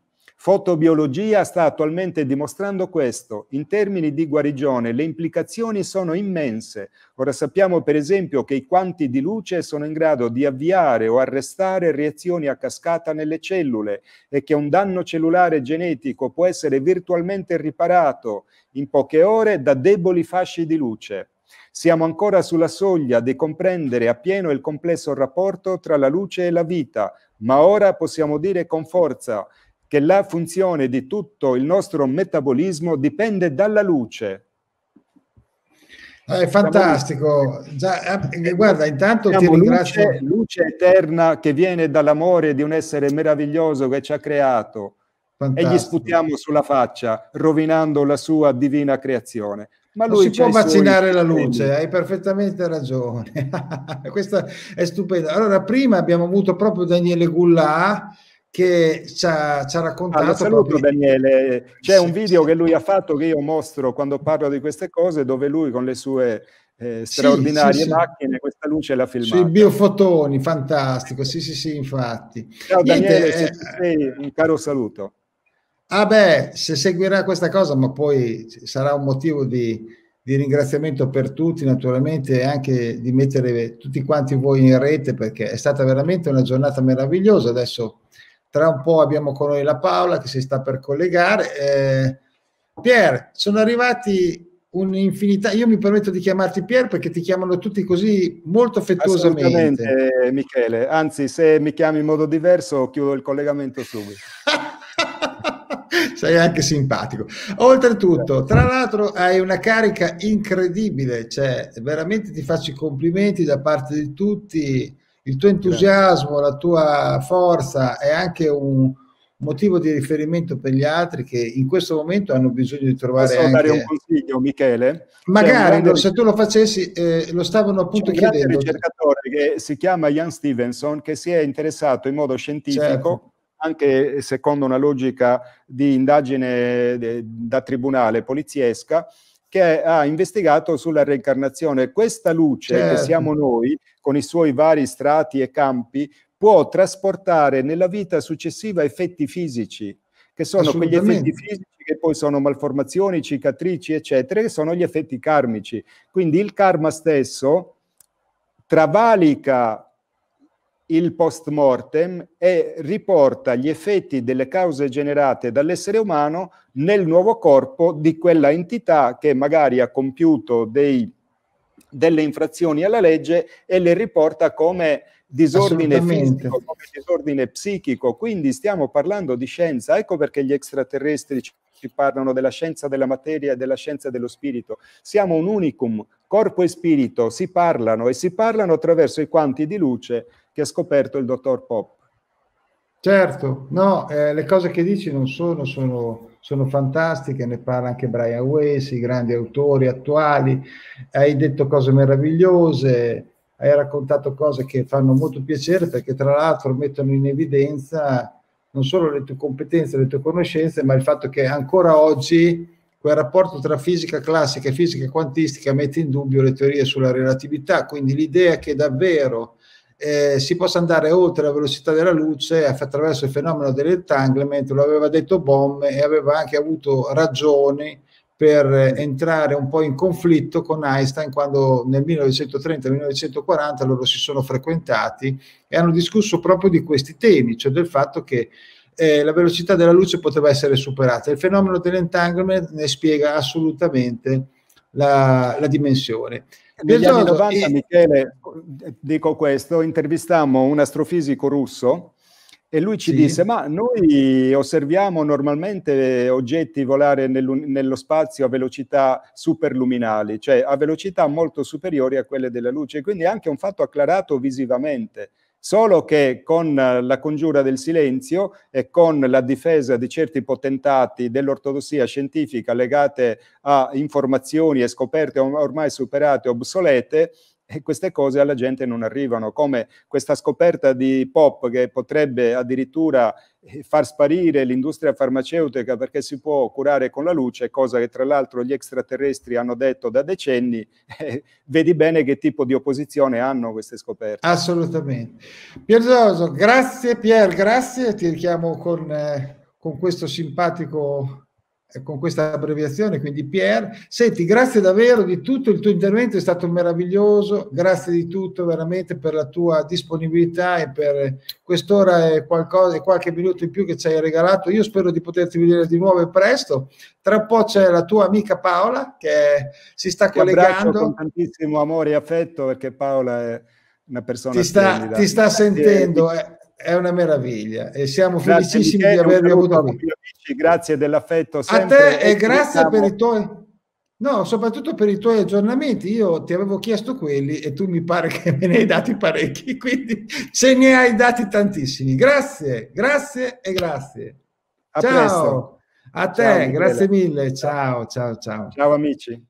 Fotobiologia sta attualmente dimostrando questo. In termini di guarigione le implicazioni sono immense. Ora sappiamo per esempio che i quanti di luce sono in grado di avviare o arrestare reazioni a cascata nelle cellule e che un danno cellulare genetico può essere virtualmente riparato in poche ore da deboli fasci di luce. Siamo ancora sulla soglia di comprendere appieno il complesso rapporto tra la luce e la vita, ma ora possiamo dire con forza che la funzione di tutto il nostro metabolismo dipende dalla luce. È eh, fantastico. Già, eh, eh, guarda, intanto Siamo ti ringrazio. Luce, luce, eterna che viene dall'amore di un essere meraviglioso che ci ha creato fantastico. e gli sputiamo sulla faccia, rovinando la sua divina creazione. Ma lui non si può vaccinare la luce, hai perfettamente ragione. Questa è stupenda. Allora, prima abbiamo avuto proprio Daniele Gullà che ci ha, ci ha raccontato. Allora, saluto proprio... Daniele, c'è sì, un video sì. che lui ha fatto che io mostro quando parlo di queste cose, dove lui con le sue eh, straordinarie sì, macchine, questa luce l'ha filmata. Sui biofotoni, fantastico, sì sì sì, infatti. Ciao Daniele, Niente, eh, sei, un caro saluto. Ah beh, se seguirà questa cosa, ma poi sarà un motivo di, di ringraziamento per tutti, naturalmente, e anche di mettere tutti quanti voi in rete, perché è stata veramente una giornata meravigliosa. Adesso tra un po' abbiamo con noi la Paola che si sta per collegare. Eh, Pier, sono arrivati un'infinità. Io mi permetto di chiamarti Pier perché ti chiamano tutti così molto affettuosamente. Assolutamente, Michele. Anzi, se mi chiami in modo diverso, chiudo il collegamento subito. Sei anche simpatico. Oltretutto, tra l'altro, hai una carica incredibile, cioè veramente ti faccio i complimenti da parte di tutti il tuo entusiasmo, la tua forza è anche un motivo di riferimento per gli altri che in questo momento hanno bisogno di trovare Posso anche... dare un consiglio Michele? Magari grande... se tu lo facessi eh, lo stavano appunto chiedendo. C'è un ricercatore che si chiama Ian Stevenson che si è interessato in modo scientifico certo. anche secondo una logica di indagine da tribunale poliziesca che ha investigato sulla reincarnazione. Questa luce certo. che siamo noi, con i suoi vari strati e campi, può trasportare nella vita successiva effetti fisici, che sono quegli effetti fisici che poi sono malformazioni, cicatrici, eccetera, che sono gli effetti karmici. Quindi il karma stesso travalica il post mortem e riporta gli effetti delle cause generate dall'essere umano nel nuovo corpo di quella entità che magari ha compiuto dei, delle infrazioni alla legge e le riporta come disordine fisico, come disordine psichico. Quindi stiamo parlando di scienza, ecco perché gli extraterrestri ci parlano della scienza della materia e della scienza dello spirito. Siamo un unicum, corpo e spirito si parlano e si parlano attraverso i quanti di luce che ha scoperto il dottor Pop. Certo, no, eh, le cose che dici non sono, sono, sono, fantastiche, ne parla anche Brian Wesley, i grandi autori attuali, hai detto cose meravigliose, hai raccontato cose che fanno molto piacere perché tra l'altro mettono in evidenza non solo le tue competenze, le tue conoscenze, ma il fatto che ancora oggi quel rapporto tra fisica classica e fisica quantistica mette in dubbio le teorie sulla relatività, quindi l'idea che davvero eh, si possa andare oltre la velocità della luce attraverso il fenomeno dell'entanglement, lo aveva detto Bohm e aveva anche avuto ragioni per entrare un po' in conflitto con Einstein quando nel 1930-1940 loro si sono frequentati e hanno discusso proprio di questi temi, cioè del fatto che eh, la velocità della luce poteva essere superata. Il fenomeno dell'entanglement ne spiega assolutamente la, la dimensione negli anni 90, e... Michele, dico questo, intervistammo un astrofisico russo e lui ci sì. disse, ma noi osserviamo normalmente oggetti volare nello spazio a velocità superluminali, cioè a velocità molto superiori a quelle della luce, quindi è anche un fatto acclarato visivamente solo che con eh, la congiura del silenzio e con la difesa di certi potentati dell'ortodossia scientifica legate a informazioni e scoperte ormai superate e obsolete, e queste cose alla gente non arrivano, come questa scoperta di pop che potrebbe addirittura eh, far sparire l'industria farmaceutica perché si può curare con la luce, cosa che tra l'altro gli extraterrestri hanno detto da decenni, eh, vedi bene che tipo di opposizione hanno queste scoperte. Assolutamente. Pierzoso, grazie Pier, grazie, ti richiamo con, eh, con questo simpatico eh, con questa abbreviazione, quindi Pier. Senti, grazie davvero di tutto, il tuo intervento è stato meraviglioso, grazie di tutto veramente per la tua disponibilità e per eh, quest'ora e, qualcosa, e qualche minuto in più che ci hai regalato. Io spero di poterti vedere di nuovo presto. Tra po' c'è la tua amica Paola che si sta ti collegando. Con tantissimo amore e affetto perché Paola è una persona ti sta, ti sta sentendo. Eh è una meraviglia e siamo grazie felicissimi Michele, di avervi avuto amici, grazie dell'affetto a te e, e grazie per i tuoi no soprattutto per i tuoi aggiornamenti io ti avevo chiesto quelli e tu mi pare che me ne hai dati parecchi quindi ce ne hai dati tantissimi grazie grazie e grazie a ciao presto. a te ciao, grazie mille ciao ciao ciao ciao amici